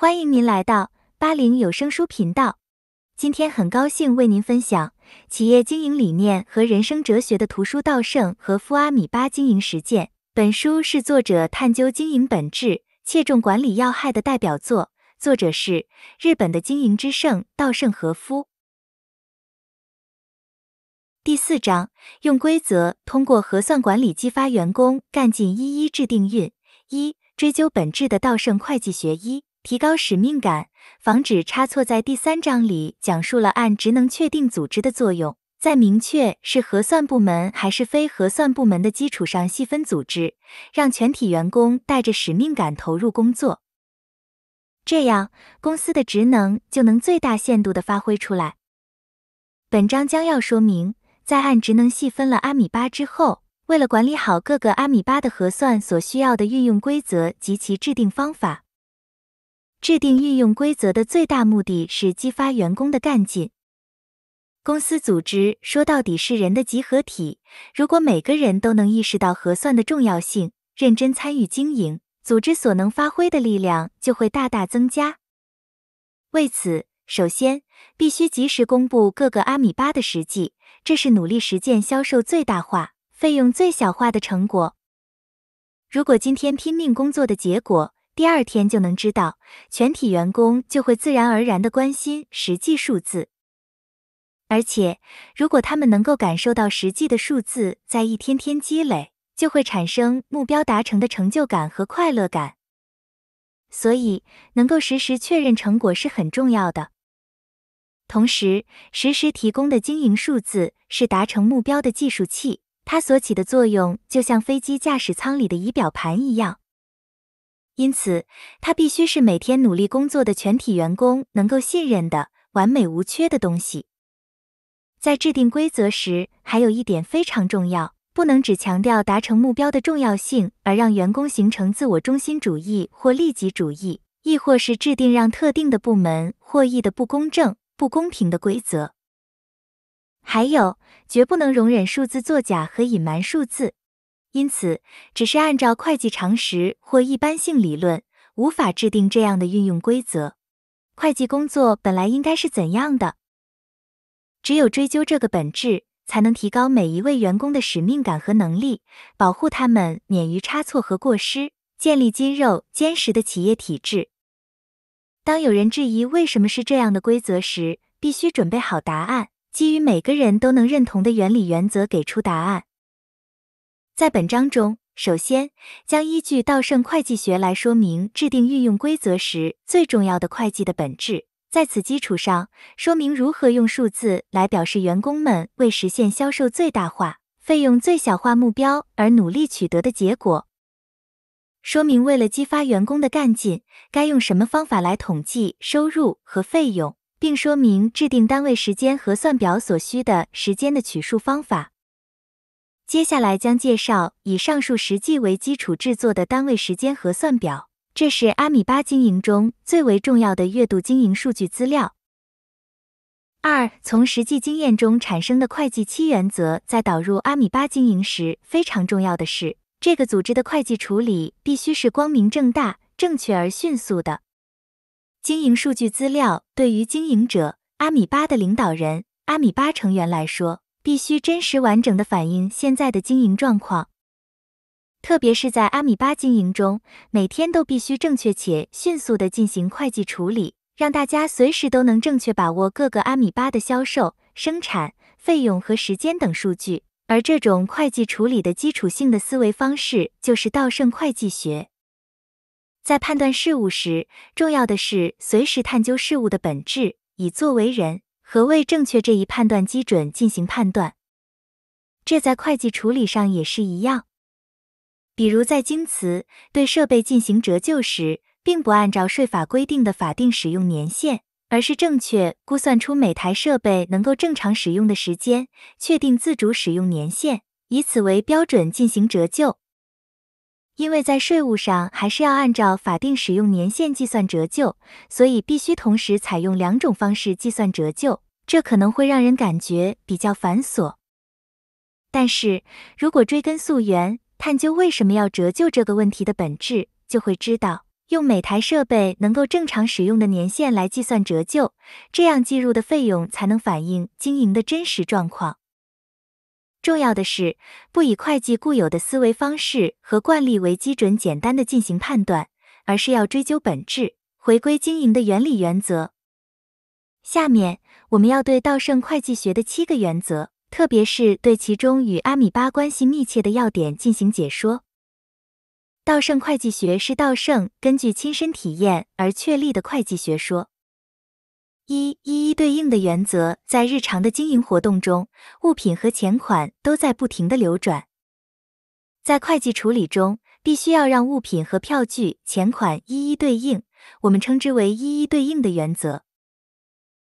欢迎您来到八零有声书频道。今天很高兴为您分享企业经营理念和人生哲学的《图书稻盛和夫阿米巴经营实践》。本书是作者探究经营本质、切中管理要害的代表作。作者是日本的经营之圣稻盛和夫。第四章用规则通过核算管理激发员工干劲一一制定运一追究本质的稻盛会计学一。提高使命感，防止差错。在第三章里讲述了按职能确定组织的作用，在明确是核算部门还是非核算部门的基础上细分组织，让全体员工带着使命感投入工作，这样公司的职能就能最大限度的发挥出来。本章将要说明，在按职能细分了阿米巴之后，为了管理好各个阿米巴的核算所需要的运用规则及其制定方法。制定运用规则的最大目的是激发员工的干劲。公司组织说到底是人的集合体，如果每个人都能意识到核算的重要性，认真参与经营，组织所能发挥的力量就会大大增加。为此，首先必须及时公布各个阿米巴的实际，这是努力实践销售最大化、费用最小化的成果。如果今天拼命工作的结果，第二天就能知道，全体员工就会自然而然的关心实际数字。而且，如果他们能够感受到实际的数字在一天天积累，就会产生目标达成的成就感和快乐感。所以，能够实时确认成果是很重要的。同时，实时提供的经营数字是达成目标的计数器，它所起的作用就像飞机驾驶舱里的仪表盘一样。因此，它必须是每天努力工作的全体员工能够信任的完美无缺的东西。在制定规则时，还有一点非常重要：不能只强调达成目标的重要性，而让员工形成自我中心主义或利己主义，亦或是制定让特定的部门获益的不公正、不公平的规则。还有，绝不能容忍数字作假和隐瞒数字。因此，只是按照会计常识或一般性理论，无法制定这样的运用规则。会计工作本来应该是怎样的？只有追究这个本质，才能提高每一位员工的使命感和能力，保护他们免于差错和过失，建立筋肉坚实的企业体制。当有人质疑为什么是这样的规则时，必须准备好答案，基于每个人都能认同的原理原则给出答案。在本章中，首先将依据稻盛会计学来说明制定运用规则时最重要的会计的本质，在此基础上，说明如何用数字来表示员工们为实现销售最大化、费用最小化目标而努力取得的结果，说明为了激发员工的干劲，该用什么方法来统计收入和费用，并说明制定单位时间核算表所需的时间的取数方法。接下来将介绍以上述实际为基础制作的单位时间核算表，这是阿米巴经营中最为重要的月度经营数据资料。二，从实际经验中产生的会计七原则，在导入阿米巴经营时非常重要的是，这个组织的会计处理必须是光明正大、正确而迅速的。经营数据资料对于经营者、阿米巴的领导人、阿米巴成员来说。必须真实完整的反映现在的经营状况，特别是在阿米巴经营中，每天都必须正确且迅速的进行会计处理，让大家随时都能正确把握各个阿米巴的销售、生产、费用和时间等数据。而这种会计处理的基础性的思维方式，就是稻盛会计学。在判断事物时，重要的是随时探究事物的本质，以作为人。何谓正确这一判断基准进行判断，这在会计处理上也是一样。比如，在京瓷对设备进行折旧时，并不按照税法规定的法定使用年限，而是正确估算出每台设备能够正常使用的时间，确定自主使用年限，以此为标准进行折旧。因为在税务上还是要按照法定使用年限计算折旧，所以必须同时采用两种方式计算折旧，这可能会让人感觉比较繁琐。但是如果追根溯源，探究为什么要折旧这个问题的本质，就会知道，用每台设备能够正常使用的年限来计算折旧，这样计入的费用才能反映经营的真实状况。重要的是，不以会计固有的思维方式和惯例为基准，简单的进行判断，而是要追究本质，回归经营的原理原则。下面，我们要对稻盛会计学的七个原则，特别是对其中与阿米巴关系密切的要点进行解说。稻盛会计学是稻盛根据亲身体验而确立的会计学说。一一一对应的原则，在日常的经营活动中，物品和钱款都在不停的流转，在会计处理中，必须要让物品和票据、钱款一一对应，我们称之为一一对应的原则。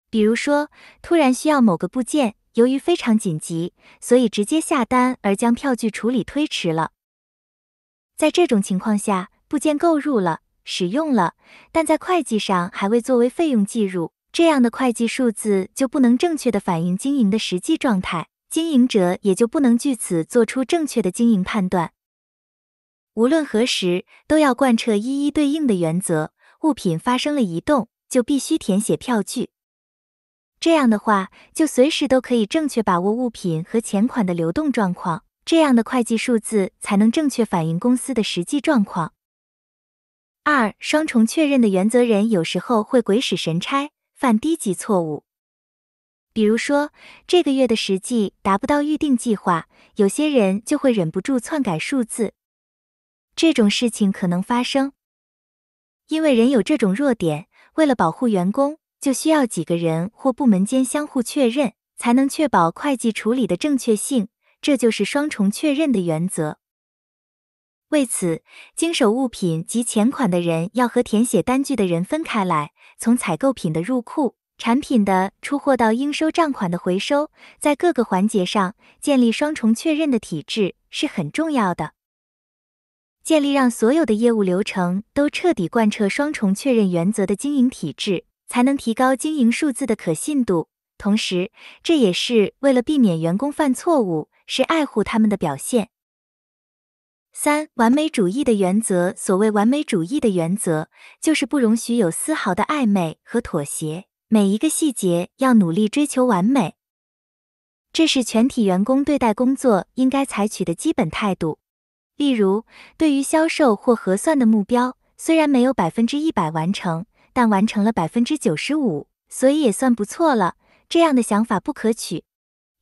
比如说，突然需要某个部件，由于非常紧急，所以直接下单，而将票据处理推迟了。在这种情况下，部件购入了，使用了，但在会计上还未作为费用计入。这样的会计数字就不能正确的反映经营的实际状态，经营者也就不能据此做出正确的经营判断。无论何时，都要贯彻一一对应的原则，物品发生了移动，就必须填写票据。这样的话，就随时都可以正确把握物品和钱款的流动状况，这样的会计数字才能正确反映公司的实际状况。二，双重确认的原则，人有时候会鬼使神差。犯低级错误，比如说这个月的实际达不到预定计划，有些人就会忍不住篡改数字。这种事情可能发生，因为人有这种弱点。为了保护员工，就需要几个人或部门间相互确认，才能确保会计处理的正确性。这就是双重确认的原则。为此，经手物品及钱款的人要和填写单据的人分开来。从采购品的入库、产品的出货到应收账款的回收，在各个环节上建立双重确认的体制是很重要的。建立让所有的业务流程都彻底贯彻双重确认原则的经营体制，才能提高经营数字的可信度。同时，这也是为了避免员工犯错误，是爱护他们的表现。三完美主义的原则，所谓完美主义的原则，就是不容许有丝毫的暧昧和妥协，每一个细节要努力追求完美，这是全体员工对待工作应该采取的基本态度。例如，对于销售或核算的目标，虽然没有百分之一百完成，但完成了百分之九十五，所以也算不错了。这样的想法不可取，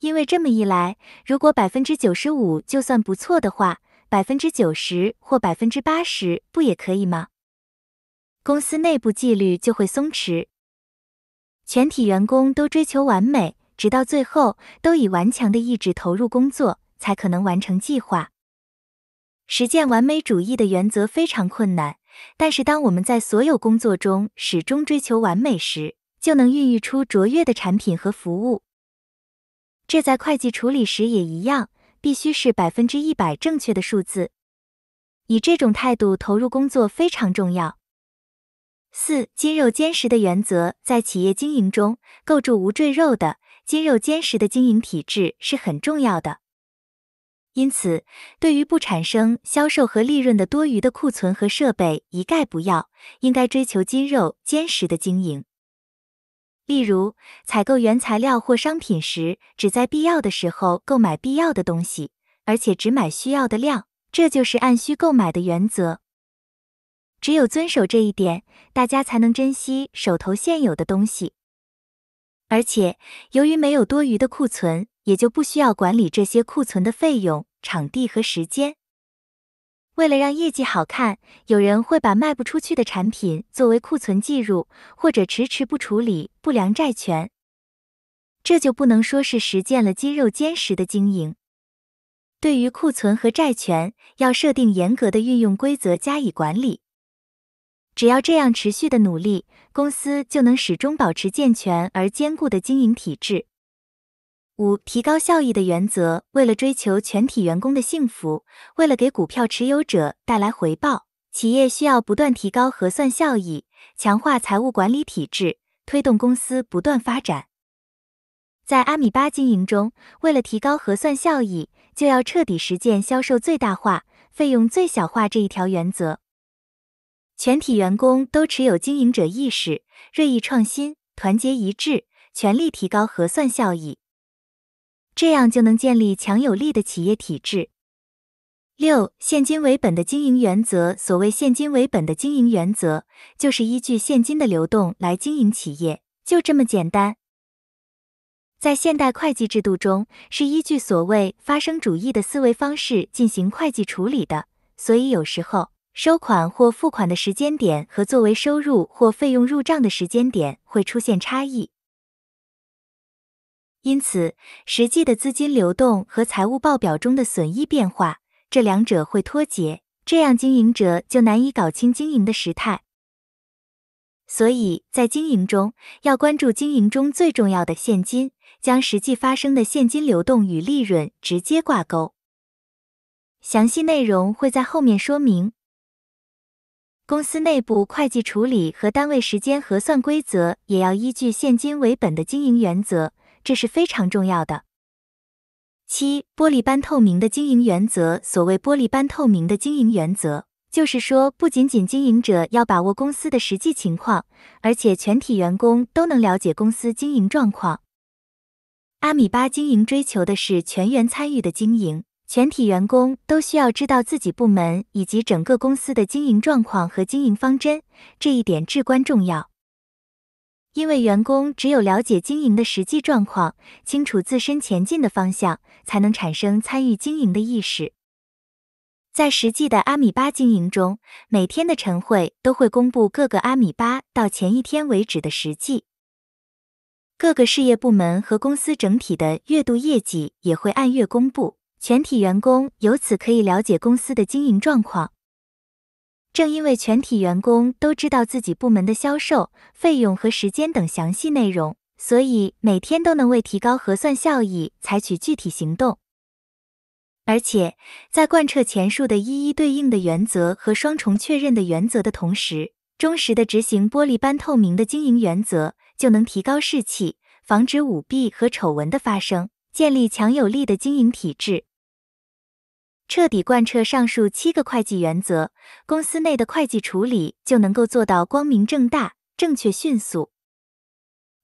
因为这么一来，如果百分之九十五就算不错的话，百分之九十或百分之八十不也可以吗？公司内部纪律就会松弛，全体员工都追求完美，直到最后都以顽强的意志投入工作，才可能完成计划。实践完美主义的原则非常困难，但是当我们在所有工作中始终追求完美时，就能孕育出卓越的产品和服务。这在会计处理时也一样。必须是百分之一百正确的数字，以这种态度投入工作非常重要。四、肌肉坚实的原则在企业经营中，构筑无赘肉的、肌肉坚实的经营体制是很重要的。因此，对于不产生销售和利润的多余的库存和设备，一概不要，应该追求肌肉坚实的经营。例如，采购原材料或商品时，只在必要的时候购买必要的东西，而且只买需要的量，这就是按需购买的原则。只有遵守这一点，大家才能珍惜手头现有的东西。而且，由于没有多余的库存，也就不需要管理这些库存的费用、场地和时间。为了让业绩好看，有人会把卖不出去的产品作为库存计入，或者迟迟不处理不良债权。这就不能说是实践了肌肉坚实的经营。对于库存和债权，要设定严格的运用规则加以管理。只要这样持续的努力，公司就能始终保持健全而坚固的经营体制。五、提高效益的原则。为了追求全体员工的幸福，为了给股票持有者带来回报，企业需要不断提高核算效益，强化财务管理体制，推动公司不断发展。在阿米巴经营中，为了提高核算效益，就要彻底实践“销售最大化，费用最小化”这一条原则。全体员工都持有经营者意识，锐意创新，团结一致，全力提高核算效益。这样就能建立强有力的企业体制。六、现金为本的经营原则。所谓现金为本的经营原则，就是依据现金的流动来经营企业，就这么简单。在现代会计制度中，是依据所谓发生主义的思维方式进行会计处理的，所以有时候收款或付款的时间点和作为收入或费用入账的时间点会出现差异。因此，实际的资金流动和财务报表中的损益变化，这两者会脱节，这样经营者就难以搞清经营的时态。所以在经营中，要关注经营中最重要的现金，将实际发生的现金流动与利润直接挂钩。详细内容会在后面说明。公司内部会计处理和单位时间核算规则也要依据现金为本的经营原则。这是非常重要的。七，玻璃般透明的经营原则。所谓玻璃般透明的经营原则，就是说，不仅仅经营者要把握公司的实际情况，而且全体员工都能了解公司经营状况。阿米巴经营追求的是全员参与的经营，全体员工都需要知道自己部门以及整个公司的经营状况和经营方针，这一点至关重要。因为员工只有了解经营的实际状况，清楚自身前进的方向，才能产生参与经营的意识。在实际的阿米巴经营中，每天的晨会都会公布各个阿米巴到前一天为止的实际，各个事业部门和公司整体的月度业绩也会按月公布，全体员工由此可以了解公司的经营状况。正因为全体员工都知道自己部门的销售、费用和时间等详细内容，所以每天都能为提高核算效益采取具体行动。而且，在贯彻前述的一一对应的原则和双重确认的原则的同时，忠实地执行玻璃般透明的经营原则，就能提高士气，防止舞弊和丑闻的发生，建立强有力的经营体制。彻底贯彻上述七个会计原则，公司内的会计处理就能够做到光明正大、正确迅速。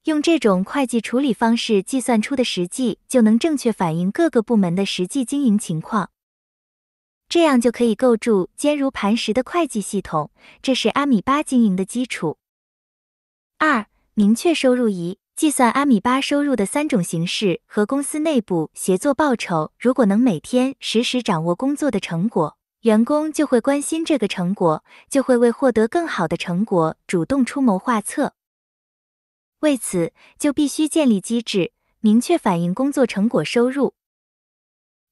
用这种会计处理方式计算出的实际，就能正确反映各个部门的实际经营情况。这样就可以构筑坚如磐石的会计系统，这是阿米巴经营的基础。二、明确收入仪计算阿米巴收入的三种形式和公司内部协作报酬。如果能每天实时掌握工作的成果，员工就会关心这个成果，就会为获得更好的成果主动出谋划策。为此，就必须建立机制，明确反映工作成果收入。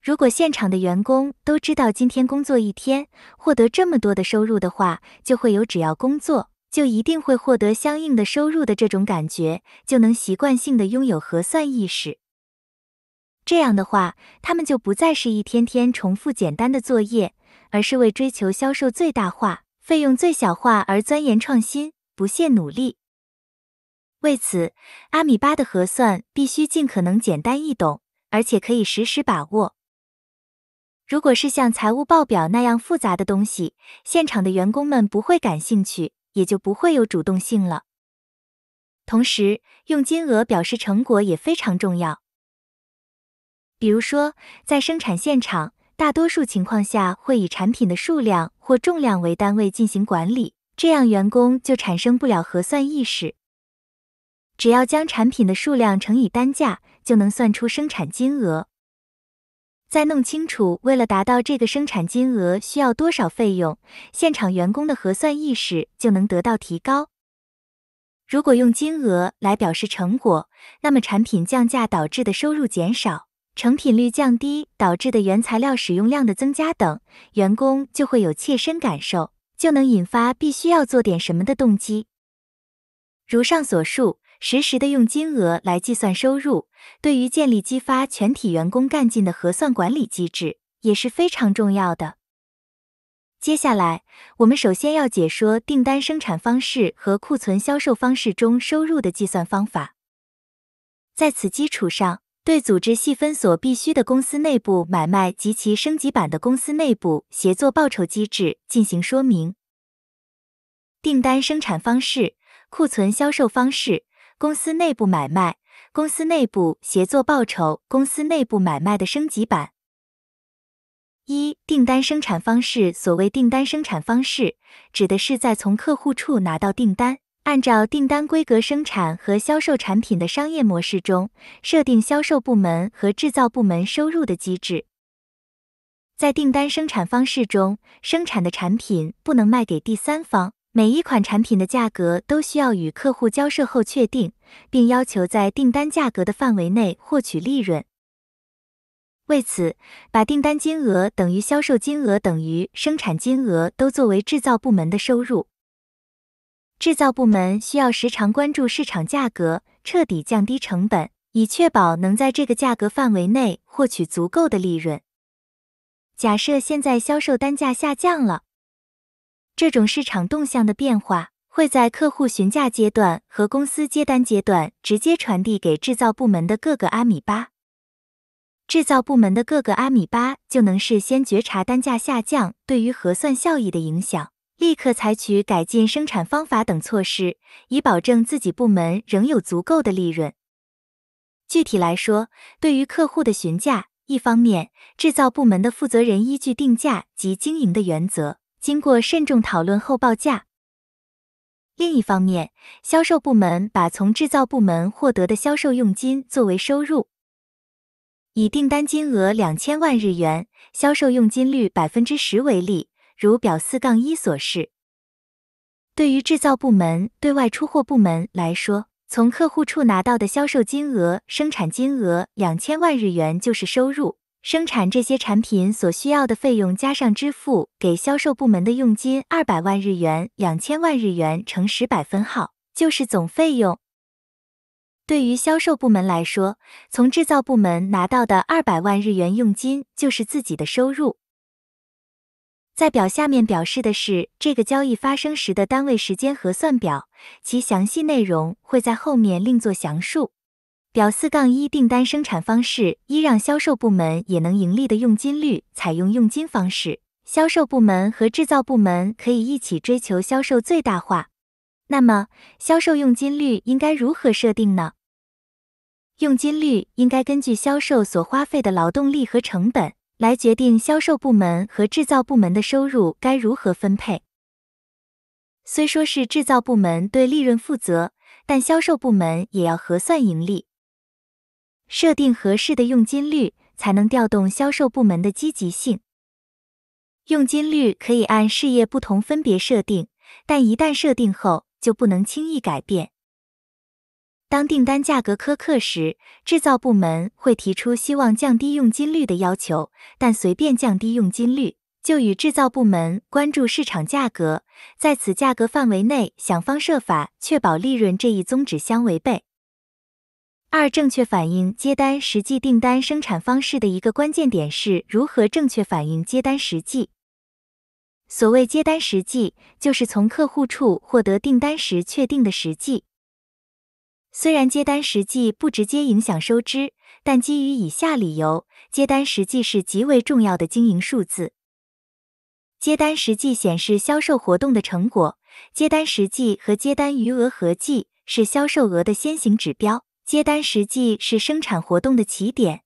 如果现场的员工都知道今天工作一天获得这么多的收入的话，就会有只要工作。就一定会获得相应的收入的这种感觉，就能习惯性的拥有核算意识。这样的话，他们就不再是一天天重复简单的作业，而是为追求销售最大化、费用最小化而钻研创新、不懈努力。为此，阿米巴的核算必须尽可能简单易懂，而且可以实时把握。如果是像财务报表那样复杂的东西，现场的员工们不会感兴趣。也就不会有主动性了。同时，用金额表示成果也非常重要。比如说，在生产现场，大多数情况下会以产品的数量或重量为单位进行管理，这样员工就产生不了核算意识。只要将产品的数量乘以单价，就能算出生产金额。再弄清楚，为了达到这个生产金额，需要多少费用，现场员工的核算意识就能得到提高。如果用金额来表示成果，那么产品降价导致的收入减少、成品率降低导致的原材料使用量的增加等，员工就会有切身感受，就能引发必须要做点什么的动机。如上所述。实时的用金额来计算收入，对于建立激发全体员工干劲的核算管理机制也是非常重要的。接下来，我们首先要解说订单生产方式和库存销售方式中收入的计算方法，在此基础上，对组织细分所必需的公司内部买卖及其升级版的公司内部协作报酬机制进行说明。订单生产方式、库存销售方式。公司内部买卖，公司内部协作报酬，公司内部买卖的升级版。一订单生产方式，所谓订单生产方式，指的是在从客户处拿到订单，按照订单规格生产和销售产品的商业模式中，设定销售部门和制造部门收入的机制。在订单生产方式中，生产的产品不能卖给第三方。每一款产品的价格都需要与客户交涉后确定，并要求在订单价格的范围内获取利润。为此，把订单金额等于销售金额等于生产金额都作为制造部门的收入。制造部门需要时常关注市场价格，彻底降低成本，以确保能在这个价格范围内获取足够的利润。假设现在销售单价下降了。这种市场动向的变化，会在客户询价阶段和公司接单阶段直接传递给制造部门的各个阿米巴，制造部门的各个阿米巴就能事先觉察单价下降对于核算效益的影响，立刻采取改进生产方法等措施，以保证自己部门仍有足够的利润。具体来说，对于客户的询价，一方面，制造部门的负责人依据定价及经营的原则。经过慎重讨论后报价。另一方面，销售部门把从制造部门获得的销售佣金作为收入。以订单金额两千万日元、销售佣金率百分之十为例，如表四杠一所示。对于制造部门对外出货部门来说，从客户处拿到的销售金额、生产金额两千万日元就是收入。生产这些产品所需要的费用，加上支付给销售部门的佣金二百万日元，两千万日元乘十百分号，就是总费用。对于销售部门来说，从制造部门拿到的二百万日元佣金就是自己的收入。在表下面表示的是这个交易发生时的单位时间核算表，其详细内容会在后面另作详述。表四杠一订单生产方式一让销售部门也能盈利的佣金率采用佣金方式，销售部门和制造部门可以一起追求销售最大化。那么，销售佣金率应该如何设定呢？佣金率应该根据销售所花费的劳动力和成本来决定，销售部门和制造部门的收入该如何分配？虽说是制造部门对利润负责，但销售部门也要核算盈利。设定合适的佣金率，才能调动销售部门的积极性。佣金率可以按事业不同分别设定，但一旦设定后就不能轻易改变。当订单价格苛刻时，制造部门会提出希望降低佣金率的要求，但随便降低佣金率，就与制造部门关注市场价格，在此价格范围内想方设法确保利润这一宗旨相违背。二、正确反映接单实际订单生产方式的一个关键点是如何正确反映接单实际。所谓接单实际，就是从客户处获得订单时确定的实际。虽然接单实际不直接影响收支，但基于以下理由，接单实际是极为重要的经营数字。接单实际显示销售活动的成果，接单实际和接单余额合计是销售额的先行指标。接单实际是生产活动的起点。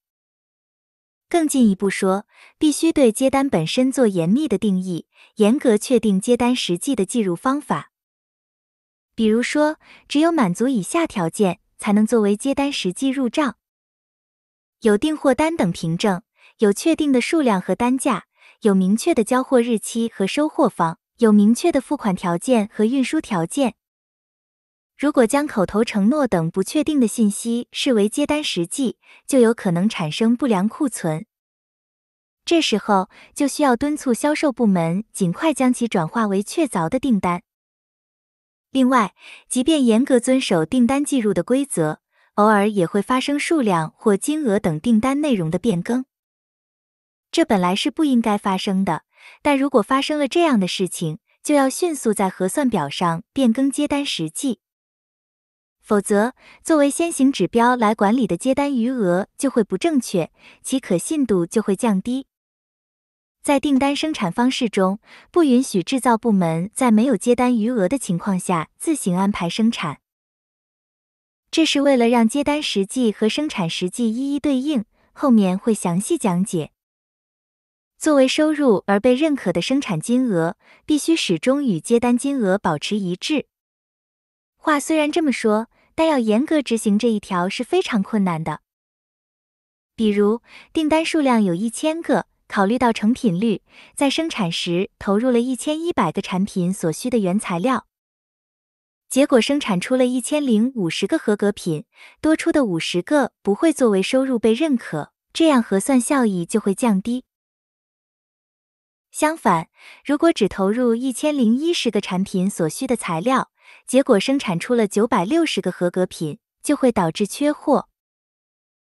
更进一步说，必须对接单本身做严密的定义，严格确定接单实际的计入方法。比如说，只有满足以下条件，才能作为接单实际入账：有订货单等凭证，有确定的数量和单价，有明确的交货日期和收货方，有明确的付款条件和运输条件。如果将口头承诺等不确定的信息视为接单实际，就有可能产生不良库存。这时候就需要敦促销售部门尽快将其转化为确凿的订单。另外，即便严格遵守订单记录的规则，偶尔也会发生数量或金额等订单内容的变更。这本来是不应该发生的，但如果发生了这样的事情，就要迅速在核算表上变更接单实际。否则，作为先行指标来管理的接单余额就会不正确，其可信度就会降低。在订单生产方式中，不允许制造部门在没有接单余额的情况下自行安排生产。这是为了让接单实际和生产实际一一对应。后面会详细讲解。作为收入而被认可的生产金额，必须始终与接单金额保持一致。话虽然这么说。但要严格执行这一条是非常困难的。比如，订单数量有一千个，考虑到成品率，在生产时投入了一千一百个产品所需的原材料，结果生产出了一千零五十个合格品，多出的五十个不会作为收入被认可，这样核算效益就会降低。相反，如果只投入一千零一十个产品所需的材料，结果生产出了九百六十个合格品，就会导致缺货。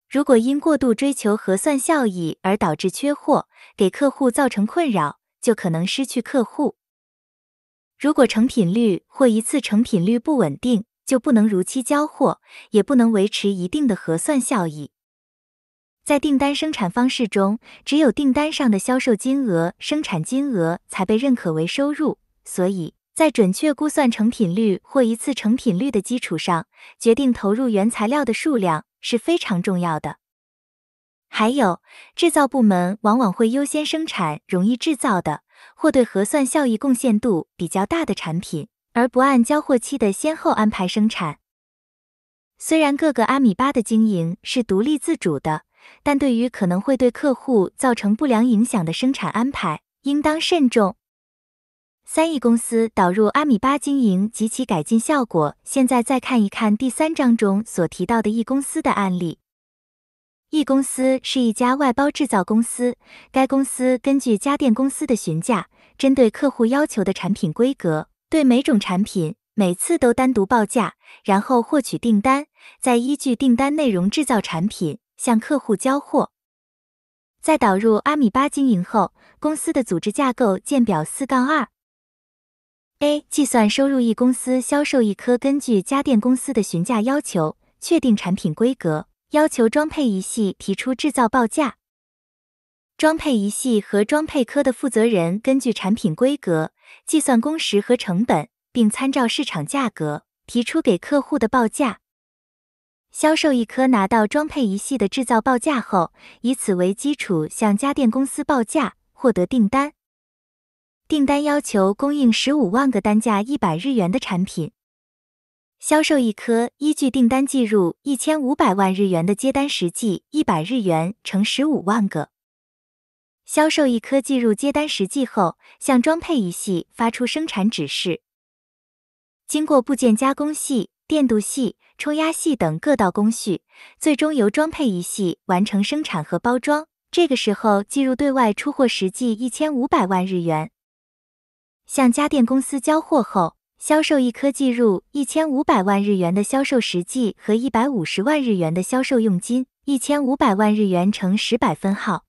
如果因过度追求核算效益而导致缺货，给客户造成困扰，就可能失去客户。如果成品率或一次成品率不稳定，就不能如期交货，也不能维持一定的核算效益。在订单生产方式中，只有订单上的销售金额、生产金额才被认可为收入，所以。在准确估算成品率或一次成品率的基础上，决定投入原材料的数量是非常重要的。还有，制造部门往往会优先生产容易制造的或对核算效益贡献度比较大的产品，而不按交货期的先后安排生产。虽然各个阿米巴的经营是独立自主的，但对于可能会对客户造成不良影响的生产安排，应当慎重。三亿公司导入阿米巴经营及其改进效果。现在再看一看第三章中所提到的 E 公司的案例。E 公司是一家外包制造公司。该公司根据家电公司的询价，针对客户要求的产品规格，对每种产品每次都单独报价，然后获取订单，再依据订单内容制造产品，向客户交货。在导入阿米巴经营后，公司的组织架构见表四杠二。a 计算收入一公司销售一科根据家电公司的询价要求确定产品规格，要求装配一系提出制造报价。装配一系和装配科的负责人根据产品规格计算工时和成本，并参照市场价格提出给客户的报价。销售一科拿到装配一系的制造报价后，以此为基础向家电公司报价，获得订单。订单要求供应十五万个单价一百日元的产品，销售一科依据订单计入一千五百万日元的接单实际一百日元乘十五万个。销售一科计入接单实际后，向装配一系发出生产指示。经过部件加工系、电镀系、冲压系等各道工序，最终由装配一系完成生产和包装。这个时候计入对外出货实际一千五百万日元。向家电公司交货后，销售一颗计入一千五百万日元的销售实际和一百五十万日元的销售佣金，一千五百万日元乘十百分号。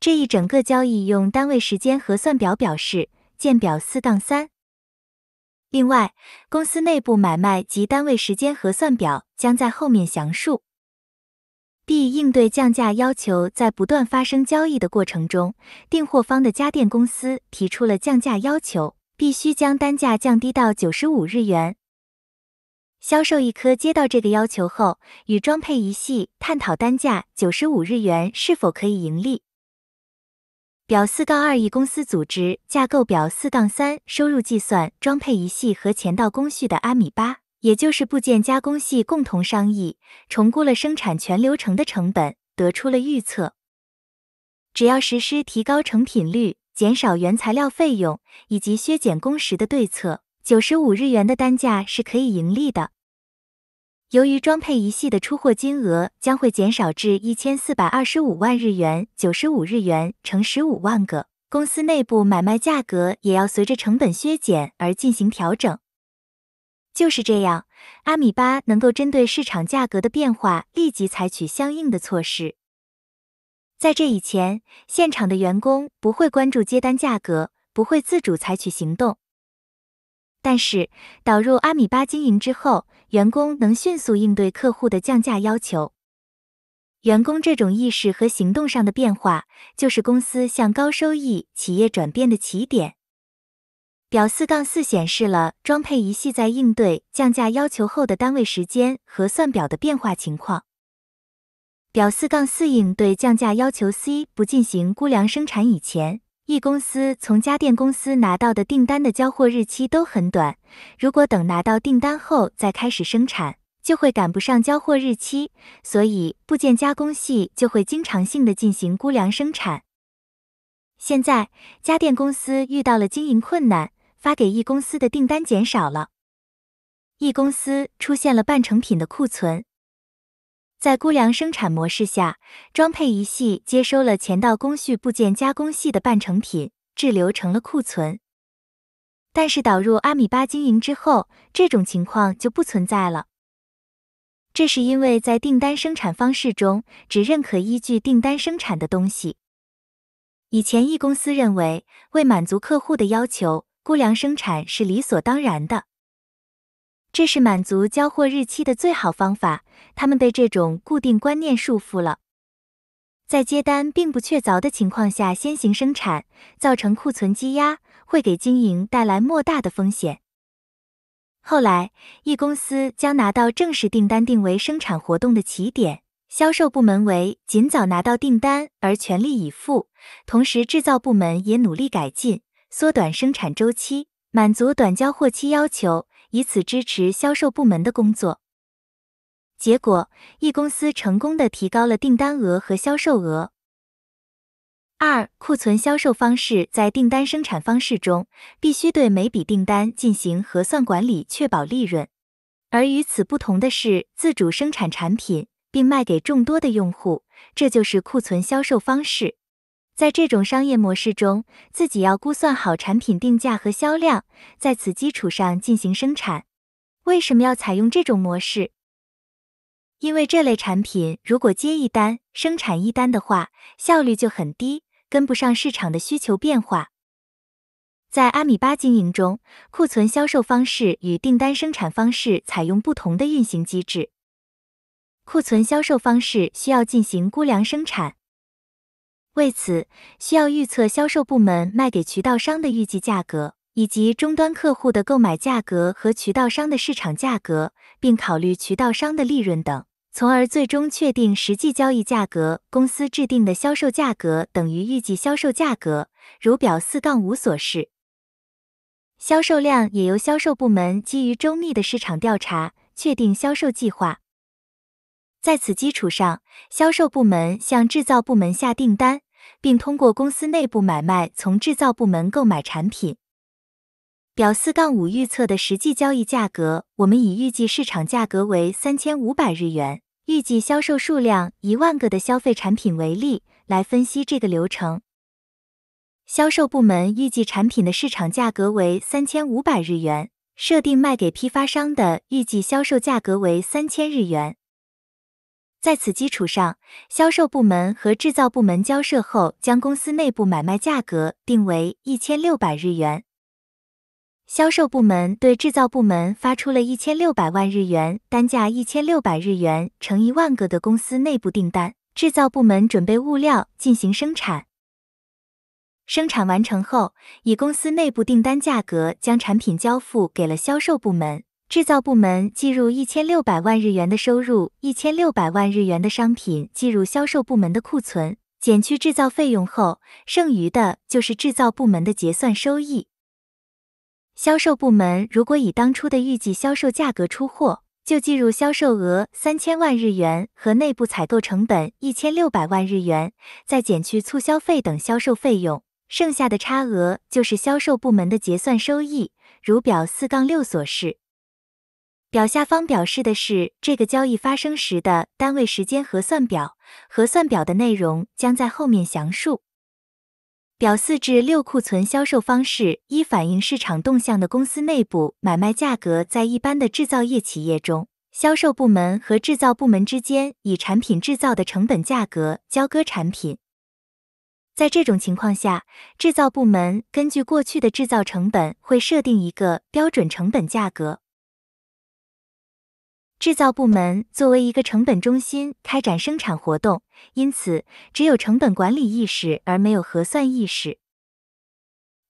这一整个交易用单位时间核算表表示，见表四杠三。另外，公司内部买卖及单位时间核算表将在后面详述。B 应对降价要求，在不断发生交易的过程中，订货方的家电公司提出了降价要求，必须将单价降低到九十五日元。销售一科接到这个要求后，与装配一系探讨单价九十五日元是否可以盈利。表四杠二 E 公司组织架构表四杠三收入计算，装配一系和前道工序的阿米巴。也就是部件加工系共同商议，重估了生产全流程的成本，得出了预测：只要实施提高成品率、减少原材料费用以及削减工时的对策，九十五日元的单价是可以盈利的。由于装配一系的出货金额将会减少至一千四百二十五万日元，九十五日元乘十五万个，公司内部买卖价格也要随着成本削减而进行调整。就是这样，阿米巴能够针对市场价格的变化立即采取相应的措施。在这以前，现场的员工不会关注接单价格，不会自主采取行动。但是，导入阿米巴经营之后，员工能迅速应对客户的降价要求。员工这种意识和行动上的变化，就是公司向高收益企业转变的起点。表四杠四显示了装配一系在应对降价要求后的单位时间核算表的变化情况。表四杠四应对降价要求 C 不进行估量生产以前，E 公司从家电公司拿到的订单的交货日期都很短，如果等拿到订单后再开始生产，就会赶不上交货日期，所以部件加工系就会经常性的进行估量生产。现在家电公司遇到了经营困难。发给 E 公司的订单减少了，E 公司出现了半成品的库存。在估量生产模式下，装配一系接收了前道工序部件加工系的半成品滞留成了库存。但是导入阿米巴经营之后，这种情况就不存在了。这是因为在订单生产方式中，只认可依据订单生产的东西。以前 E 公司认为，为满足客户的要求。估量生产是理所当然的，这是满足交货日期的最好方法。他们被这种固定观念束缚了。在接单并不确凿的情况下先行生产，造成库存积压，会给经营带来莫大的风险。后来，一公司将拿到正式订单定为生产活动的起点，销售部门为尽早拿到订单而全力以赴，同时制造部门也努力改进。缩短生产周期，满足短交货期要求，以此支持销售部门的工作。结果，一公司成功的提高了订单额和销售额。二，库存销售方式在订单生产方式中，必须对每笔订单进行核算管理，确保利润。而与此不同的是，自主生产产品并卖给众多的用户，这就是库存销售方式。在这种商业模式中，自己要估算好产品定价和销量，在此基础上进行生产。为什么要采用这种模式？因为这类产品如果接一单生产一单的话，效率就很低，跟不上市场的需求变化。在阿米巴经营中，库存销售方式与订单生产方式采用不同的运行机制。库存销售方式需要进行估量生产。为此，需要预测销售部门卖给渠道商的预计价格，以及终端客户的购买价格和渠道商的市场价格，并考虑渠道商的利润等，从而最终确定实际交易价格。公司制定的销售价格等于预计销售价格，如表四杠五所示。销售量也由销售部门基于周密的市场调查确定销售计划。在此基础上，销售部门向制造部门下订单，并通过公司内部买卖从制造部门购买产品。表四杠五预测的实际交易价格，我们以预计市场价格为三千五百日元、预计销售数量一万个的消费产品为例，来分析这个流程。销售部门预计产品的市场价格为三千五百日元，设定卖给批发商的预计销售价格为三千日元。在此基础上，销售部门和制造部门交涉后，将公司内部买卖价格定为一千六百日元。销售部门对制造部门发出了一千六百万日元，单价一千六百日元乘一万个的公司内部订单。制造部门准备物料进行生产，生产完成后，以公司内部订单价格将产品交付给了销售部门。制造部门计入一千六百万日元的收入，一千六百万日元的商品计入销售部门的库存，减去制造费用后，剩余的就是制造部门的结算收益。销售部门如果以当初的预计销售价格出货，就计入销售额三千万日元和内部采购成本一千六百万日元，再减去促销费等销售费用，剩下的差额就是销售部门的结算收益，如表四杠六所示。表下方表示的是这个交易发生时的单位时间核算表，核算表的内容将在后面详述。表四至六库存销售方式一反映市场动向的公司内部买卖价格，在一般的制造业企业中，销售部门和制造部门之间以产品制造的成本价格交割产品。在这种情况下，制造部门根据过去的制造成本会设定一个标准成本价格。制造部门作为一个成本中心开展生产活动，因此只有成本管理意识而没有核算意识。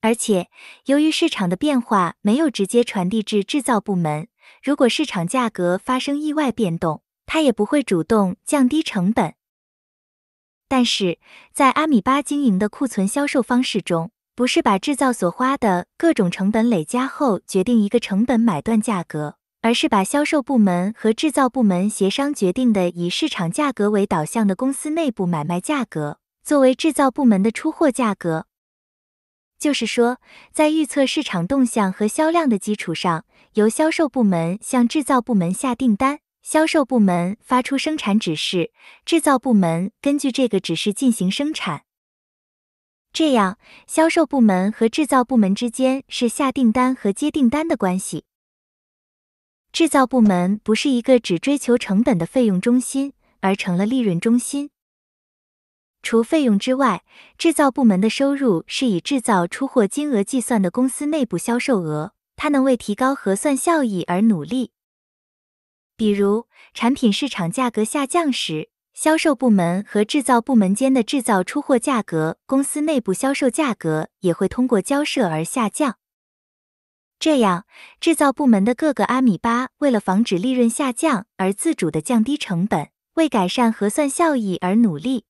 而且，由于市场的变化没有直接传递至制造部门，如果市场价格发生意外变动，它也不会主动降低成本。但是在阿米巴经营的库存销售方式中，不是把制造所花的各种成本累加后决定一个成本买断价格。而是把销售部门和制造部门协商决定的以市场价格为导向的公司内部买卖价格作为制造部门的出货价格。就是说，在预测市场动向和销量的基础上，由销售部门向制造部门下订单，销售部门发出生产指示，制造部门根据这个指示进行生产。这样，销售部门和制造部门之间是下订单和接订单的关系。制造部门不是一个只追求成本的费用中心，而成了利润中心。除费用之外，制造部门的收入是以制造出货金额计算的公司内部销售额，它能为提高核算效益而努力。比如，产品市场价格下降时，销售部门和制造部门间的制造出货价格、公司内部销售价格也会通过交涉而下降。这样，制造部门的各个阿米巴为了防止利润下降而自主地降低成本，为改善核算效益而努力。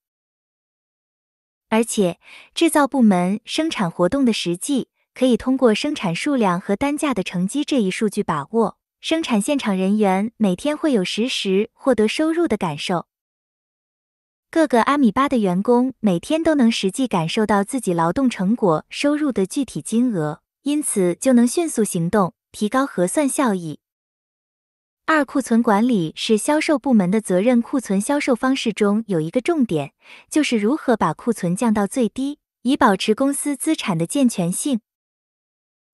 而且，制造部门生产活动的实际可以通过生产数量和单价的乘积这一数据把握。生产现场人员每天会有实时获得收入的感受。各个阿米巴的员工每天都能实际感受到自己劳动成果收入的具体金额。因此，就能迅速行动，提高核算效益。二、库存管理是销售部门的责任。库存销售方式中有一个重点，就是如何把库存降到最低，以保持公司资产的健全性。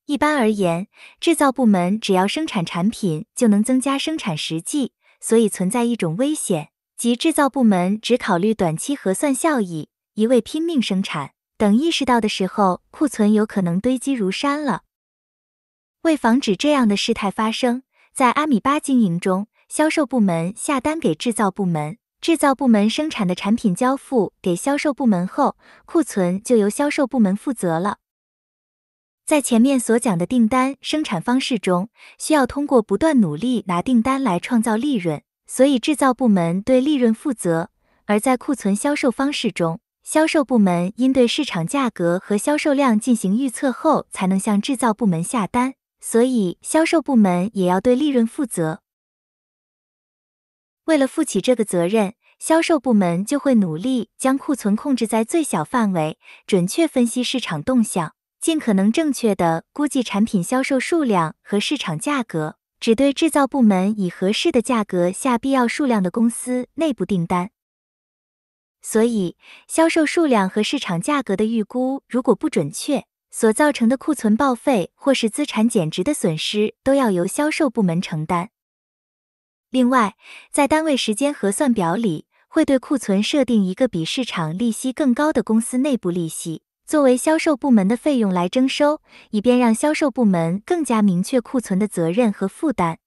一般而言，制造部门只要生产产品，就能增加生产实际，所以存在一种危险，即制造部门只考虑短期核算效益，一味拼命生产。等意识到的时候，库存有可能堆积如山了。为防止这样的事态发生，在阿米巴经营中，销售部门下单给制造部门，制造部门生产的产品交付给销售部门后，库存就由销售部门负责了。在前面所讲的订单生产方式中，需要通过不断努力拿订单来创造利润，所以制造部门对利润负责；而在库存销售方式中，销售部门应对市场价格和销售量进行预测后，才能向制造部门下单，所以销售部门也要对利润负责。为了负起这个责任，销售部门就会努力将库存控制在最小范围，准确分析市场动向，尽可能正确的估计产品销售数量和市场价格，只对制造部门以合适的价格下必要数量的公司内部订单。所以，销售数量和市场价格的预估如果不准确，所造成的库存报废或是资产减值的损失，都要由销售部门承担。另外，在单位时间核算表里，会对库存设定一个比市场利息更高的公司内部利息，作为销售部门的费用来征收，以便让销售部门更加明确库存的责任和负担。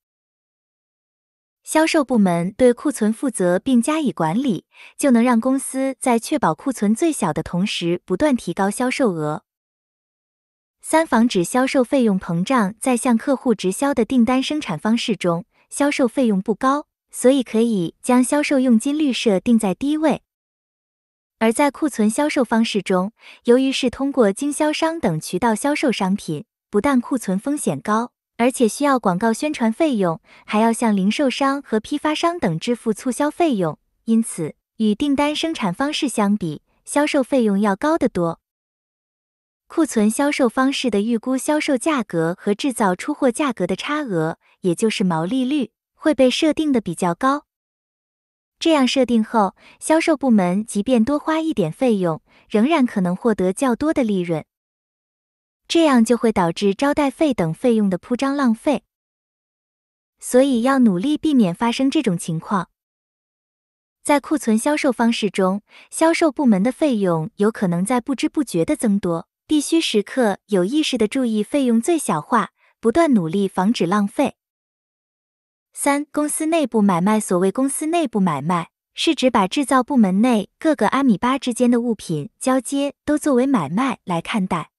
销售部门对库存负责并加以管理，就能让公司在确保库存最小的同时，不断提高销售额。三、防止销售费用膨胀。在向客户直销的订单生产方式中，销售费用不高，所以可以将销售佣金率设定在低位；而在库存销售方式中，由于是通过经销商等渠道销售商品，不但库存风险高。而且需要广告宣传费用，还要向零售商和批发商等支付促销费用，因此与订单生产方式相比，销售费用要高得多。库存销售方式的预估销售价格和制造出货价格的差额，也就是毛利率，会被设定的比较高。这样设定后，销售部门即便多花一点费用，仍然可能获得较多的利润。这样就会导致招待费等费用的铺张浪费，所以要努力避免发生这种情况。在库存销售方式中，销售部门的费用有可能在不知不觉的增多，必须时刻有意识的注意费用最小化，不断努力防止浪费。三、公司内部买卖。所谓公司内部买卖，是指把制造部门内各个阿米巴之间的物品交接都作为买卖来看待。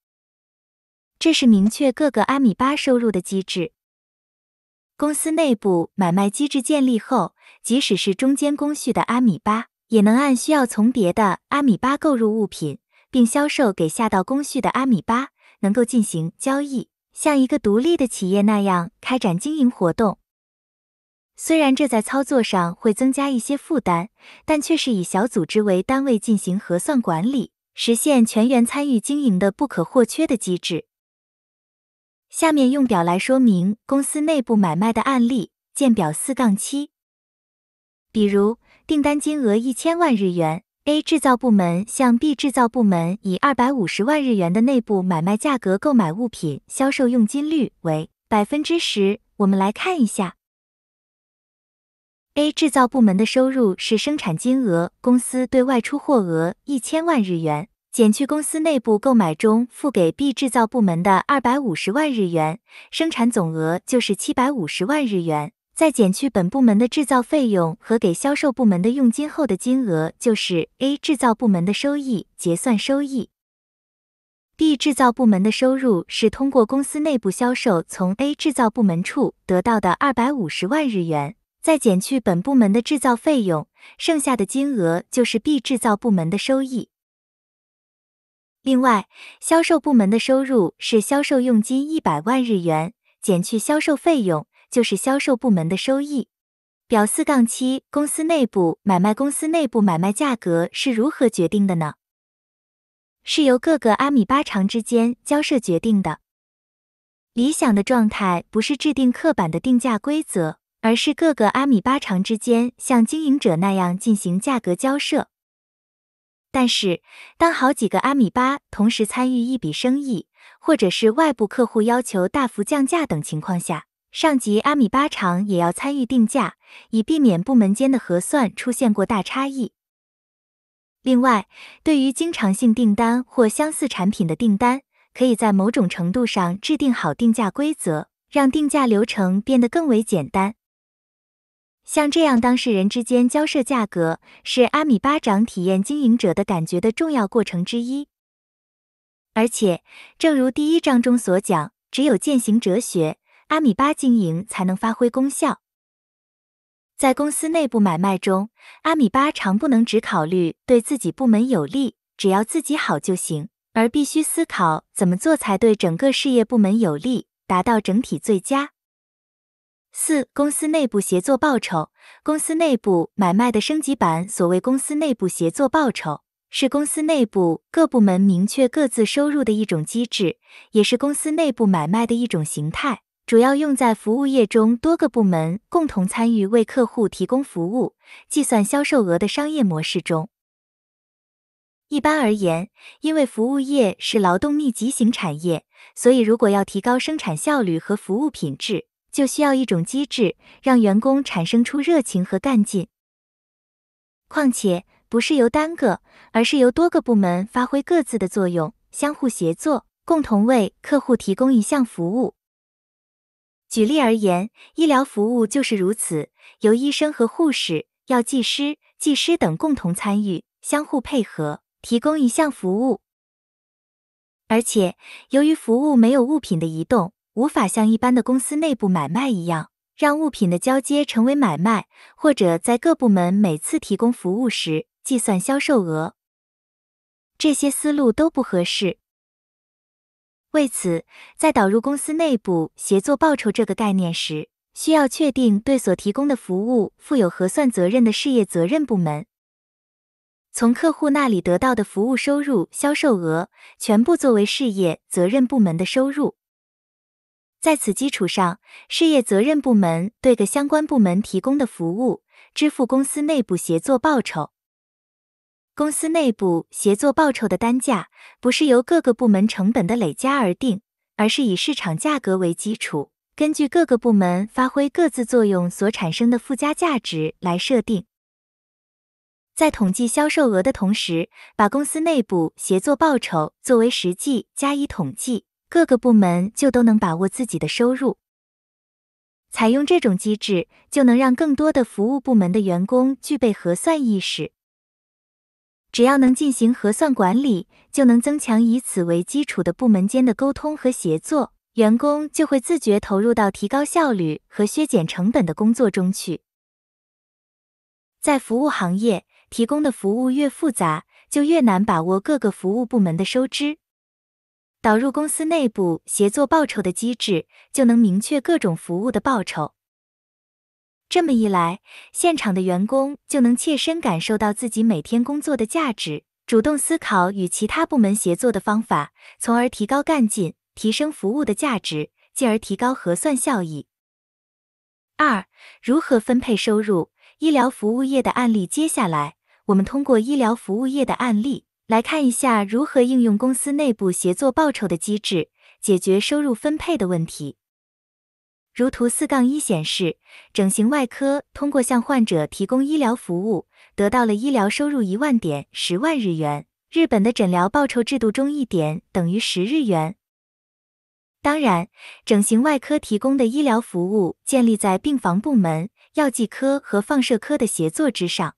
这是明确各个阿米巴收入的机制。公司内部买卖机制建立后，即使是中间工序的阿米巴，也能按需要从别的阿米巴购入物品，并销售给下道工序的阿米巴，能够进行交易，像一个独立的企业那样开展经营活动。虽然这在操作上会增加一些负担，但却是以小组织为单位进行核算管理，实现全员参与经营的不可或缺的机制。下面用表来说明公司内部买卖的案例，见表四杠七。比如，订单金额一千万日元，A 制造部门向 B 制造部门以二百五十万日元的内部买卖价格购买物品，销售佣金率为百分之十。我们来看一下，A 制造部门的收入是生产金额，公司对外出货额一千万日元。减去公司内部购买中付给 B 制造部门的二百五十万日元，生产总额就是七百五十万日元。再减去本部门的制造费用和给销售部门的佣金后的金额，就是 A 制造部门的收益结算收益。B 制造部门的收入是通过公司内部销售从 A 制造部门处得到的二百五十万日元，再减去本部门的制造费用，剩下的金额就是 B 制造部门的收益。另外，销售部门的收入是销售佣金一百万日元减去销售费用，就是销售部门的收益。表四杠七，公司内部买卖，公司内部买卖价格是如何决定的呢？是由各个阿米巴长之间交涉决定的。理想的状态不是制定刻板的定价规则，而是各个阿米巴长之间像经营者那样进行价格交涉。但是，当好几个阿米巴同时参与一笔生意，或者是外部客户要求大幅降价等情况下，上级阿米巴厂也要参与定价，以避免部门间的核算出现过大差异。另外，对于经常性订单或相似产品的订单，可以在某种程度上制定好定价规则，让定价流程变得更为简单。像这样，当事人之间交涉价格，是阿米巴掌体验经营者的感觉的重要过程之一。而且，正如第一章中所讲，只有践行哲学，阿米巴经营才能发挥功效。在公司内部买卖中，阿米巴常不能只考虑对自己部门有利，只要自己好就行，而必须思考怎么做才对整个事业部门有利，达到整体最佳。四公司内部协作报酬，公司内部买卖的升级版。所谓公司内部协作报酬，是公司内部各部门明确各自收入的一种机制，也是公司内部买卖的一种形态，主要用在服务业中多个部门共同参与为客户提供服务、计算销售额的商业模式中。一般而言，因为服务业是劳动密集型产业，所以如果要提高生产效率和服务品质，就需要一种机制，让员工产生出热情和干劲。况且，不是由单个，而是由多个部门发挥各自的作用，相互协作，共同为客户提供一项服务。举例而言，医疗服务就是如此，由医生和护士、药剂师、技师等共同参与，相互配合，提供一项服务。而且，由于服务没有物品的移动。无法像一般的公司内部买卖一样，让物品的交接成为买卖，或者在各部门每次提供服务时计算销售额，这些思路都不合适。为此，在导入公司内部协作报酬这个概念时，需要确定对所提供的服务负有核算责任的事业责任部门，从客户那里得到的服务收入、销售额，全部作为事业责任部门的收入。在此基础上，事业责任部门对各相关部门提供的服务支付公司内部协作报酬。公司内部协作报酬的单价不是由各个部门成本的累加而定，而是以市场价格为基础，根据各个部门发挥各自作用所产生的附加价值来设定。在统计销售额的同时，把公司内部协作报酬作为实际加以统计。各个部门就都能把握自己的收入。采用这种机制，就能让更多的服务部门的员工具备核算意识。只要能进行核算管理，就能增强以此为基础的部门间的沟通和协作。员工就会自觉投入到提高效率和削减成本的工作中去。在服务行业，提供的服务越复杂，就越难把握各个服务部门的收支。导入公司内部协作报酬的机制，就能明确各种服务的报酬。这么一来，现场的员工就能切身感受到自己每天工作的价值，主动思考与其他部门协作的方法，从而提高干劲，提升服务的价值，进而提高核算效益。二、如何分配收入？医疗服务业的案例。接下来，我们通过医疗服务业的案例。来看一下如何应用公司内部协作报酬的机制解决收入分配的问题。如图四杠一显示，整形外科通过向患者提供医疗服务，得到了医疗收入一万点十万日元。日本的诊疗报酬制度中，一点等于十日元。当然，整形外科提供的医疗服务建立在病房部门、药剂科和放射科的协作之上。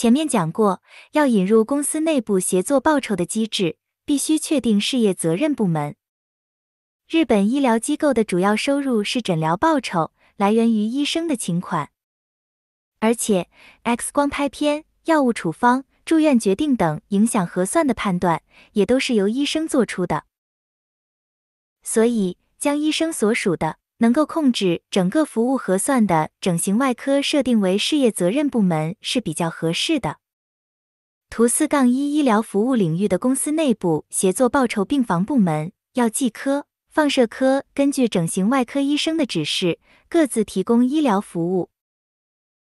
前面讲过，要引入公司内部协作报酬的机制，必须确定事业责任部门。日本医疗机构的主要收入是诊疗报酬，来源于医生的请款，而且 X 光拍片、药物处方、住院决定等影响核算的判断，也都是由医生做出的。所以，将医生所属的。能够控制整个服务核算的整形外科设定为事业责任部门是比较合适的。图四杠一医疗服务领域的公司内部协作报酬，病房部门、药剂科、放射科根据整形外科医生的指示各自提供医疗服务。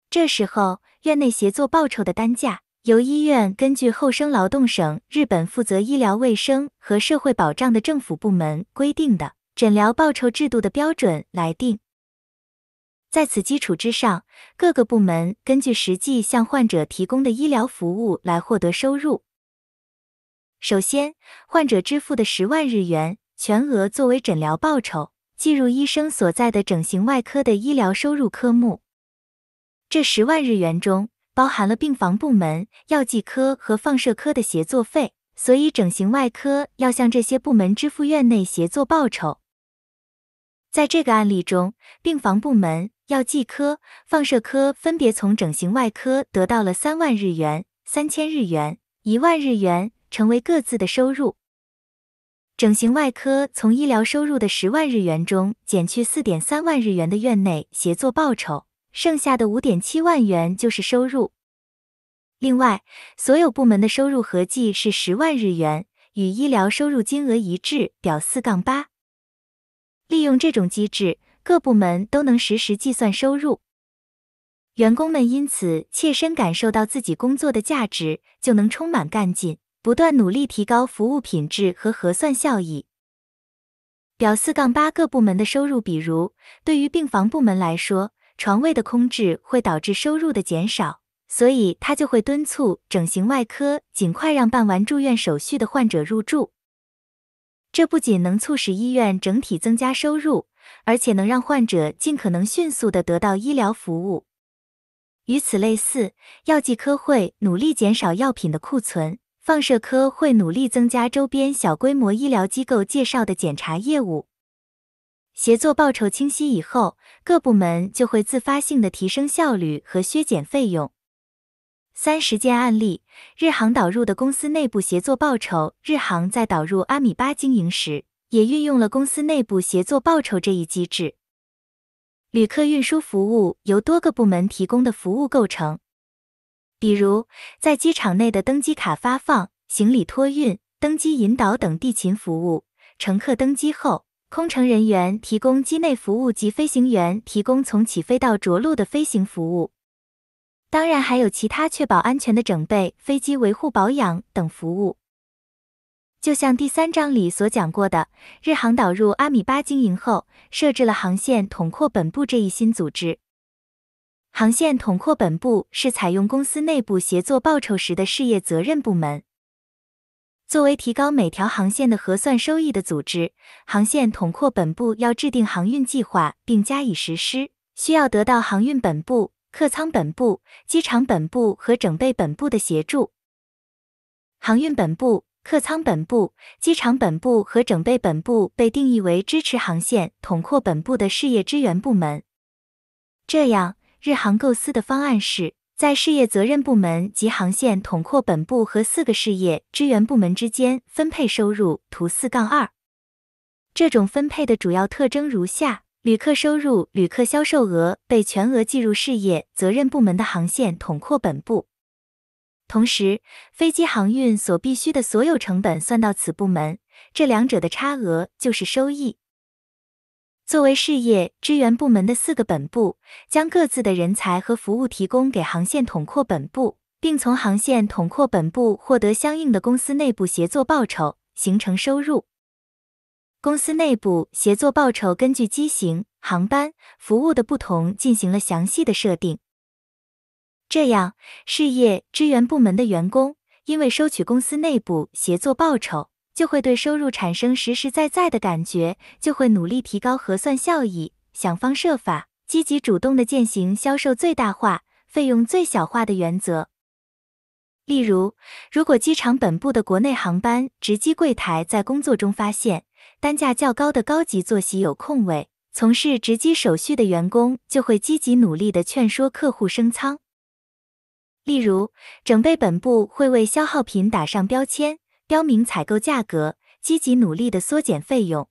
这时候，院内协作报酬的单价由医院根据厚生劳动省日本负责医疗卫生和社会保障的政府部门规定的。诊疗报酬制度的标准来定，在此基础之上，各个部门根据实际向患者提供的医疗服务来获得收入。首先，患者支付的十万日元全额作为诊疗报酬，计入医生所在的整形外科的医疗收入科目。这十万日元中包含了病房部门、药剂科和放射科的协作费，所以整形外科要向这些部门支付院内协作报酬。在这个案例中，病房部门、药剂科、放射科分别从整形外科得到了三万日元、三千日元、一万日元，成为各自的收入。整形外科从医疗收入的十万日元中减去四点三万日元的院内协作报酬，剩下的五点七万元就是收入。另外，所有部门的收入合计是十万日元，与医疗收入金额一致。表四杠八。利用这种机制，各部门都能实时计算收入，员工们因此切身感受到自己工作的价值，就能充满干劲，不断努力提高服务品质和核算效益。表四杠八各部门的收入，比如对于病房部门来说，床位的空置会导致收入的减少，所以他就会敦促整形外科尽快让办完住院手续的患者入住。这不仅能促使医院整体增加收入，而且能让患者尽可能迅速的得到医疗服务。与此类似，药剂科会努力减少药品的库存，放射科会努力增加周边小规模医疗机构介绍的检查业务。协作报酬清晰以后，各部门就会自发性的提升效率和削减费用。三十件案例，日航导入的公司内部协作报酬。日航在导入阿米巴经营时，也运用了公司内部协作报酬这一机制。旅客运输服务由多个部门提供的服务构成，比如在机场内的登机卡发放、行李托运、登机引导等地勤服务；乘客登机后，空乘人员提供机内服务及飞行员提供从起飞到着陆的飞行服务。当然，还有其他确保安全的整备、飞机维护保养等服务。就像第三章里所讲过的，日航导入阿米巴经营后，设置了航线统括本部这一新组织。航线统括本部是采用公司内部协作报酬时的事业责任部门，作为提高每条航线的核算收益的组织，航线统括本部要制定航运计划并加以实施，需要得到航运本部。客舱本部、机场本部和整备本部的协助。航运本部、客舱本部、机场本部和整备本部被定义为支持航线统括本部的事业支援部门。这样，日航构思的方案是在事业责任部门及航线统括本部和四个事业支援部门之间分配收入（图四杠二）。这种分配的主要特征如下。旅客收入、旅客销售额被全额计入事业责任部门的航线统括本部，同时飞机航运所必须的所有成本算到此部门，这两者的差额就是收益。作为事业支援部门的四个本部，将各自的人才和服务提供给航线统括本部，并从航线统括本部获得相应的公司内部协作报酬，形成收入。公司内部协作报酬根据机型、航班、服务的不同进行了详细的设定。这样，事业支援部门的员工因为收取公司内部协作报酬，就会对收入产生实实在在的感觉，就会努力提高核算效益，想方设法、积极主动的践行销售最大化、费用最小化的原则。例如，如果机场本部的国内航班直机柜台在工作中发现，单价较高的高级坐席有空位，从事值机手续的员工就会积极努力的劝说客户升舱。例如，整备本部会为消耗品打上标签，标明采购价格，积极努力的缩减费用。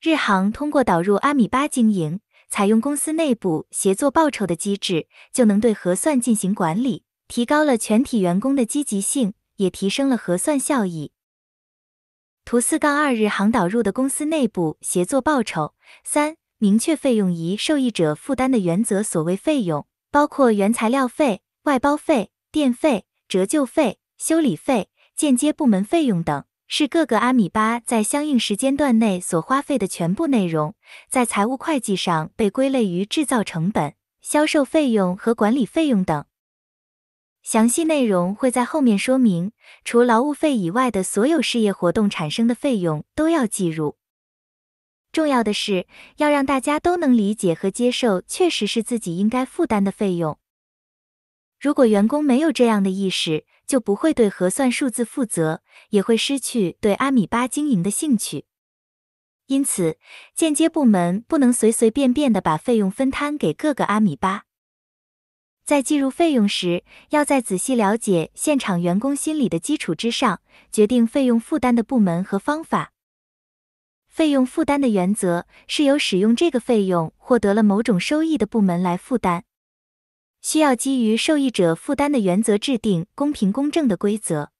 日航通过导入阿米巴经营，采用公司内部协作报酬的机制，就能对核算进行管理，提高了全体员工的积极性，也提升了核算效益。图四杠二日航导入的公司内部协作报酬。三、明确费用一受益者负担的原则。所谓费用，包括原材料费、外包费、电费、折旧费、修理费、间接部门费用等，是各个阿米巴在相应时间段内所花费的全部内容，在财务会计上被归类于制造成本、销售费用和管理费用等。详细内容会在后面说明。除劳务费以外的所有事业活动产生的费用都要计入。重要的是要让大家都能理解和接受，确实是自己应该负担的费用。如果员工没有这样的意识，就不会对核算数字负责，也会失去对阿米巴经营的兴趣。因此，间接部门不能随随便便的把费用分摊给各个阿米巴。在计入费用时，要在仔细了解现场员工心理的基础之上，决定费用负担的部门和方法。费用负担的原则是由使用这个费用获得了某种收益的部门来负担。需要基于受益者负担的原则制定公平公正的规则。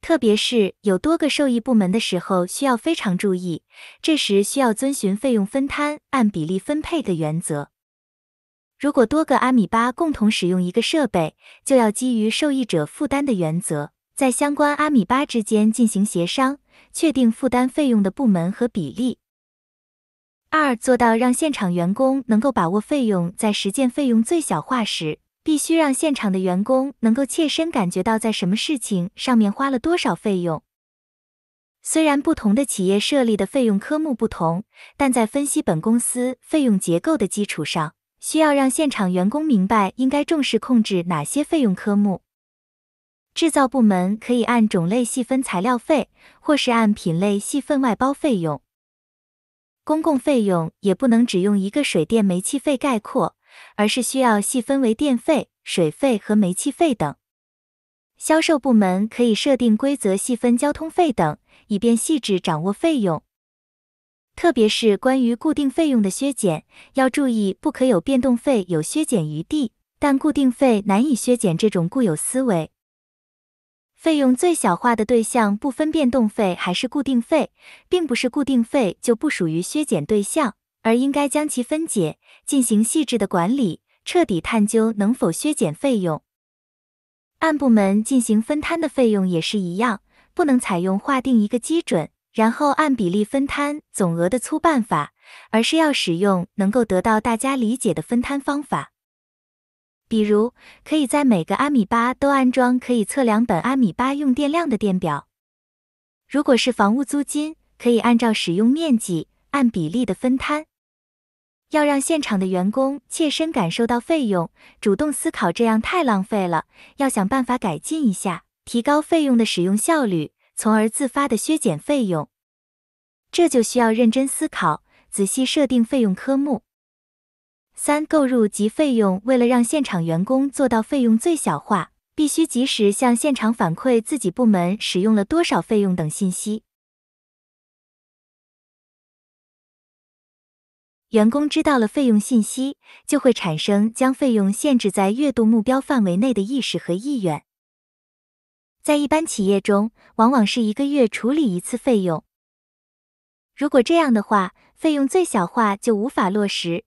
特别是有多个受益部门的时候，需要非常注意。这时需要遵循费用分摊按比例分配的原则。如果多个阿米巴共同使用一个设备，就要基于受益者负担的原则，在相关阿米巴之间进行协商，确定负担费用的部门和比例。二，做到让现场员工能够把握费用，在实践费用最小化时，必须让现场的员工能够切身感觉到在什么事情上面花了多少费用。虽然不同的企业设立的费用科目不同，但在分析本公司费用结构的基础上。需要让现场员工明白应该重视控制哪些费用科目。制造部门可以按种类细分材料费，或是按品类细分外包费用。公共费用也不能只用一个水电煤气费概括，而是需要细分为电费、水费和煤气费等。销售部门可以设定规则细分交通费等，以便细致掌握费用。特别是关于固定费用的削减，要注意不可有变动费有削减余地，但固定费难以削减这种固有思维。费用最小化的对象不分变动费还是固定费，并不是固定费就不属于削减对象，而应该将其分解，进行细致的管理，彻底探究能否削减费用。按部门进行分摊的费用也是一样，不能采用划定一个基准。然后按比例分摊总额的粗办法，而是要使用能够得到大家理解的分摊方法。比如，可以在每个阿米巴都安装可以测量本阿米巴用电量的电表。如果是房屋租金，可以按照使用面积按比例的分摊。要让现场的员工切身感受到费用，主动思考这样太浪费了，要想办法改进一下，提高费用的使用效率。从而自发的削减费用，这就需要认真思考，仔细设定费用科目。三、购入及费用为了让现场员工做到费用最小化，必须及时向现场反馈自己部门使用了多少费用等信息。员工知道了费用信息，就会产生将费用限制在月度目标范围内的意识和意愿。在一般企业中，往往是一个月处理一次费用。如果这样的话，费用最小化就无法落实。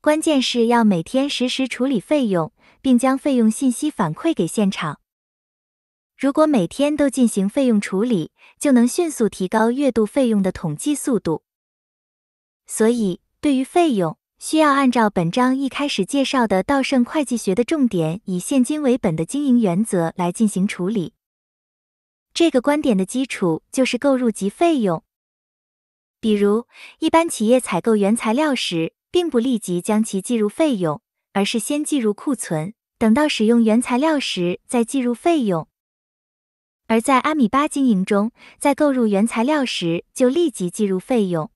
关键是要每天实时处理费用，并将费用信息反馈给现场。如果每天都进行费用处理，就能迅速提高月度费用的统计速度。所以，对于费用，需要按照本章一开始介绍的稻盛会计学的重点，以现金为本的经营原则来进行处理。这个观点的基础就是购入及费用。比如，一般企业采购原材料时，并不立即将其计入费用，而是先计入库存，等到使用原材料时再计入费用。而在阿米巴经营中，在购入原材料时就立即计入费用。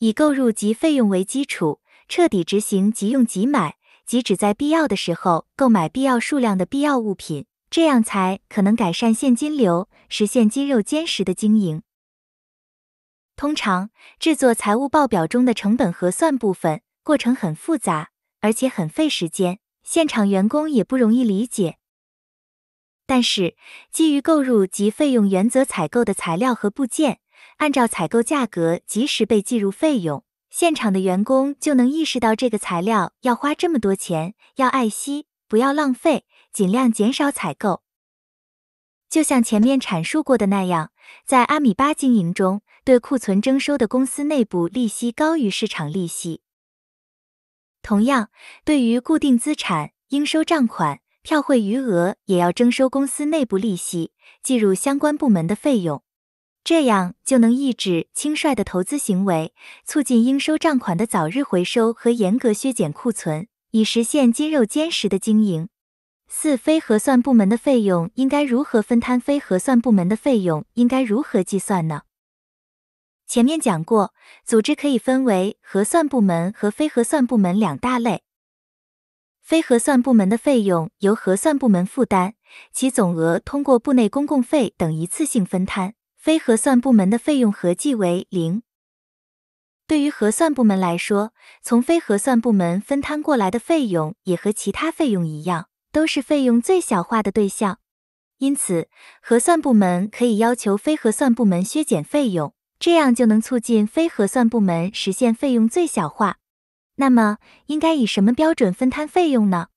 以购入及费用为基础，彻底执行即用即买，即只在必要的时候购买必要数量的必要物品，这样才可能改善现金流，实现肌肉坚实的经营。通常制作财务报表中的成本核算部分过程很复杂，而且很费时间，现场员工也不容易理解。但是基于购入及费用原则采购的材料和部件。按照采购价格及时被计入费用，现场的员工就能意识到这个材料要花这么多钱，要爱惜，不要浪费，尽量减少采购。就像前面阐述过的那样，在阿米巴经营中，对库存征收的公司内部利息高于市场利息。同样，对于固定资产、应收账款、票汇余额，也要征收公司内部利息，计入相关部门的费用。这样就能抑制轻率的投资行为，促进应收账款的早日回收和严格削减库存，以实现肌肉坚实的经营。四、非核算部门的费用应该如何分摊？非核算部门的费用应该如何计算呢？前面讲过，组织可以分为核算部门和非核算部门两大类。非核算部门的费用由核算部门负担，其总额通过部内公共费等一次性分摊。非核算部门的费用合计为零。对于核算部门来说，从非核算部门分摊过来的费用也和其他费用一样，都是费用最小化的对象。因此，核算部门可以要求非核算部门削减费用，这样就能促进非核算部门实现费用最小化。那么，应该以什么标准分摊费用呢？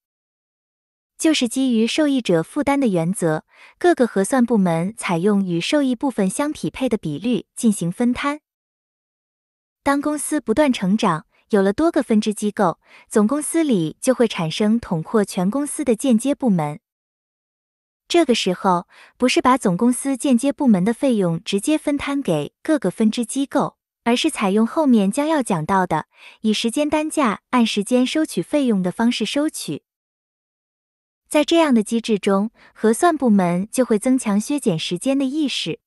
就是基于受益者负担的原则，各个核算部门采用与受益部分相匹配的比率进行分摊。当公司不断成长，有了多个分支机构，总公司里就会产生统括全公司的间接部门。这个时候，不是把总公司间接部门的费用直接分摊给各个分支机构，而是采用后面将要讲到的以时间单价按时间收取费用的方式收取。在这样的机制中，核算部门就会增强削减时间的意识，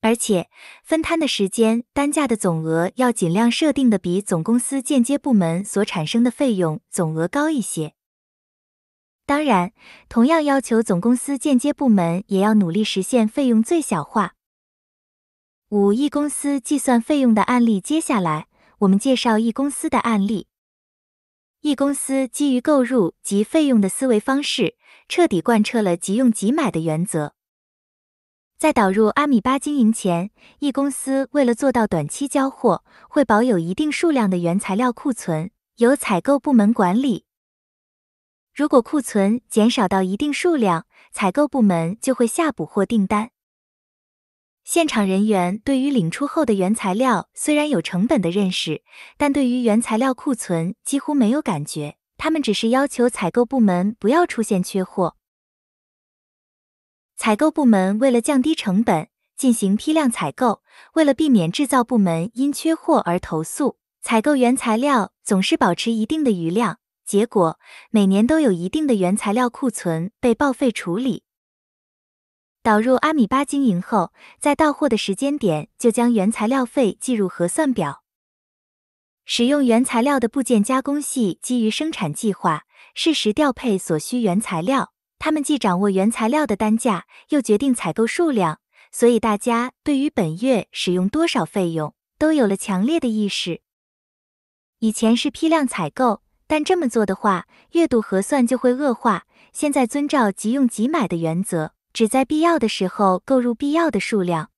而且分摊的时间单价的总额要尽量设定的比总公司间接部门所产生的费用总额高一些。当然，同样要求总公司间接部门也要努力实现费用最小化。五亿公司计算费用的案例，接下来我们介绍一公司的案例。E 公司基于购入及费用的思维方式，彻底贯彻了即用即买的原则。在导入阿米巴经营前一公司为了做到短期交货，会保有一定数量的原材料库存，由采购部门管理。如果库存减少到一定数量，采购部门就会下补货订单。现场人员对于领出后的原材料虽然有成本的认识，但对于原材料库存几乎没有感觉。他们只是要求采购部门不要出现缺货。采购部门为了降低成本，进行批量采购，为了避免制造部门因缺货而投诉，采购原材料总是保持一定的余量。结果，每年都有一定的原材料库存被报废处理。导入阿米巴经营后，在到货的时间点就将原材料费计入核算表。使用原材料的部件加工系基于生产计划，适时调配所需原材料。他们既掌握原材料的单价，又决定采购数量，所以大家对于本月使用多少费用都有了强烈的意识。以前是批量采购，但这么做的话，月度核算就会恶化。现在遵照即用即买的原则。只在必要的时候购入必要的数量，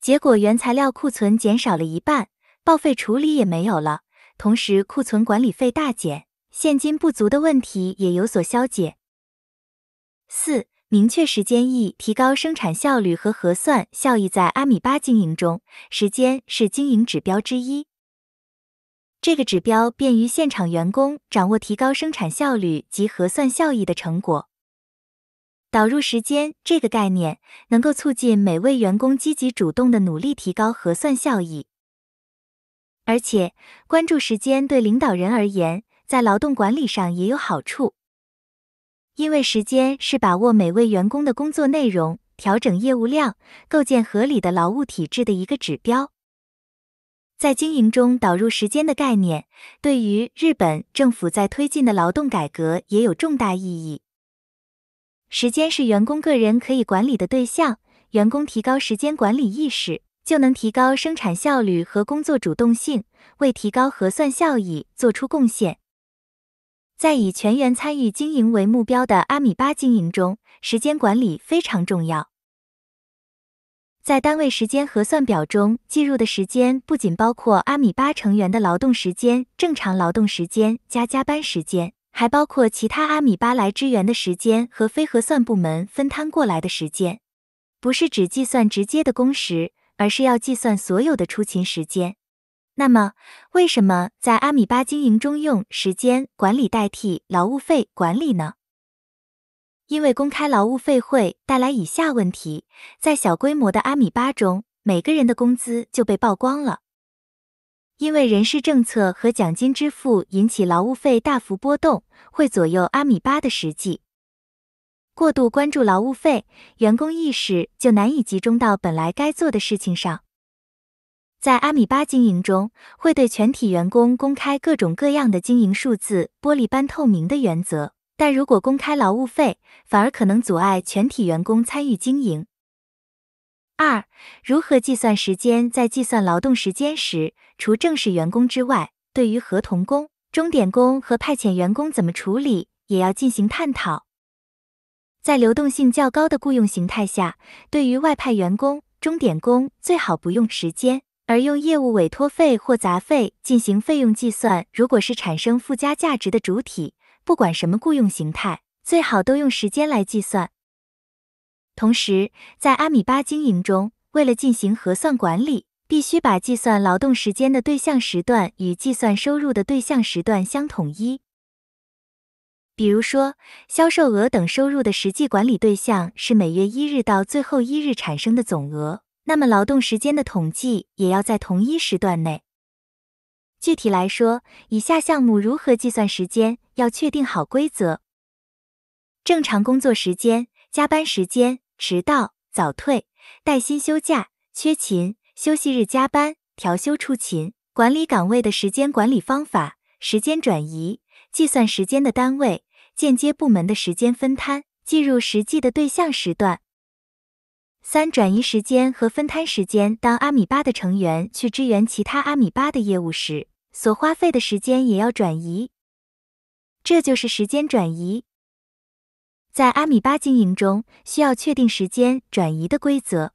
结果原材料库存减少了一半，报废处理也没有了，同时库存管理费大减，现金不足的问题也有所消解。四、明确时间意提高生产效率和核算效益。在阿米巴经营中，时间是经营指标之一，这个指标便于现场员工掌握提高生产效率及核算效益的成果。导入时间这个概念，能够促进每位员工积极主动的努力提高核算效益，而且关注时间对领导人而言，在劳动管理上也有好处，因为时间是把握每位员工的工作内容、调整业务量、构建合理的劳务体制的一个指标。在经营中导入时间的概念，对于日本政府在推进的劳动改革也有重大意义。时间是员工个人可以管理的对象，员工提高时间管理意识，就能提高生产效率和工作主动性，为提高核算效益做出贡献。在以全员参与经营为目标的阿米巴经营中，时间管理非常重要。在单位时间核算表中计入的时间，不仅包括阿米巴成员的劳动时间，正常劳动时间加加班时间。还包括其他阿米巴来支援的时间和非核算部门分摊过来的时间，不是只计算直接的工时，而是要计算所有的出勤时间。那么，为什么在阿米巴经营中用时间管理代替劳务费管理呢？因为公开劳务费会带来以下问题：在小规模的阿米巴中，每个人的工资就被曝光了。因为人事政策和奖金支付引起劳务费大幅波动，会左右阿米巴的实际。过度关注劳务费，员工意识就难以集中到本来该做的事情上。在阿米巴经营中，会对全体员工公开各种各样的经营数字，玻璃般透明的原则。但如果公开劳务费，反而可能阻碍全体员工参与经营。二、如何计算时间？在计算劳动时间时，除正式员工之外，对于合同工、钟点工和派遣员工怎么处理，也要进行探讨。在流动性较高的雇佣形态下，对于外派员工、钟点工，最好不用时间，而用业务委托费或杂费进行费用计算。如果是产生附加价值的主体，不管什么雇佣形态，最好都用时间来计算。同时，在阿米巴经营中，为了进行核算管理，必须把计算劳动时间的对象时段与计算收入的对象时段相统一。比如说，销售额等收入的实际管理对象是每月一日到最后一日产生的总额，那么劳动时间的统计也要在同一时段内。具体来说，以下项目如何计算时间，要确定好规则：正常工作时间、加班时间。迟到、早退、带薪休假、缺勤、休息日加班、调休出勤，管理岗位的时间管理方法。时间转移，计算时间的单位，间接部门的时间分摊，计入实际的对象时段。三、转移时间和分摊时间。当阿米巴的成员去支援其他阿米巴的业务时，所花费的时间也要转移，这就是时间转移。在阿米巴经营中，需要确定时间转移的规则。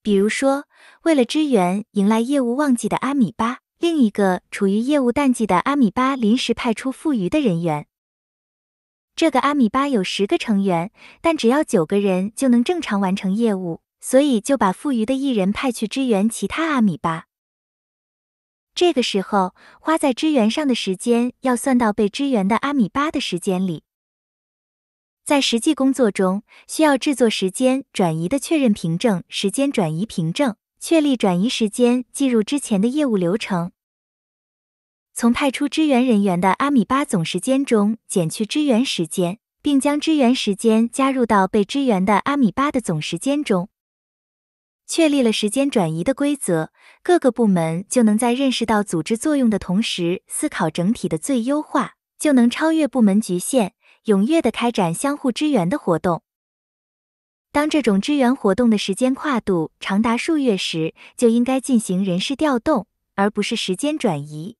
比如说，为了支援迎来业务旺季的阿米巴，另一个处于业务淡季的阿米巴临时派出富余的人员。这个阿米巴有十个成员，但只要九个人就能正常完成业务，所以就把富余的一人派去支援其他阿米巴。这个时候，花在支援上的时间要算到被支援的阿米巴的时间里。在实际工作中，需要制作时间转移的确认凭证、时间转移凭证，确立转移时间计入之前的业务流程。从派出支援人员的阿米巴总时间中减去支援时间，并将支援时间加入到被支援的阿米巴的总时间中。确立了时间转移的规则，各个部门就能在认识到组织作用的同时，思考整体的最优化，就能超越部门局限。踊跃的开展相互支援的活动。当这种支援活动的时间跨度长达数月时，就应该进行人事调动，而不是时间转移。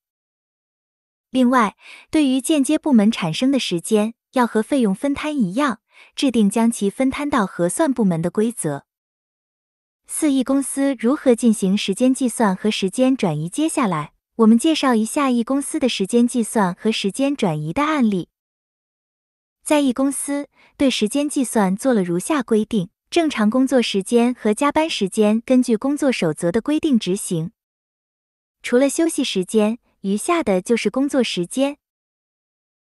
另外，对于间接部门产生的时间，要和费用分摊一样，制定将其分摊到核算部门的规则。四一公司如何进行时间计算和时间转移？接下来，我们介绍一下一公司的时间计算和时间转移的案例。在一公司，对时间计算做了如下规定：正常工作时间和加班时间根据工作守则的规定执行。除了休息时间，余下的就是工作时间。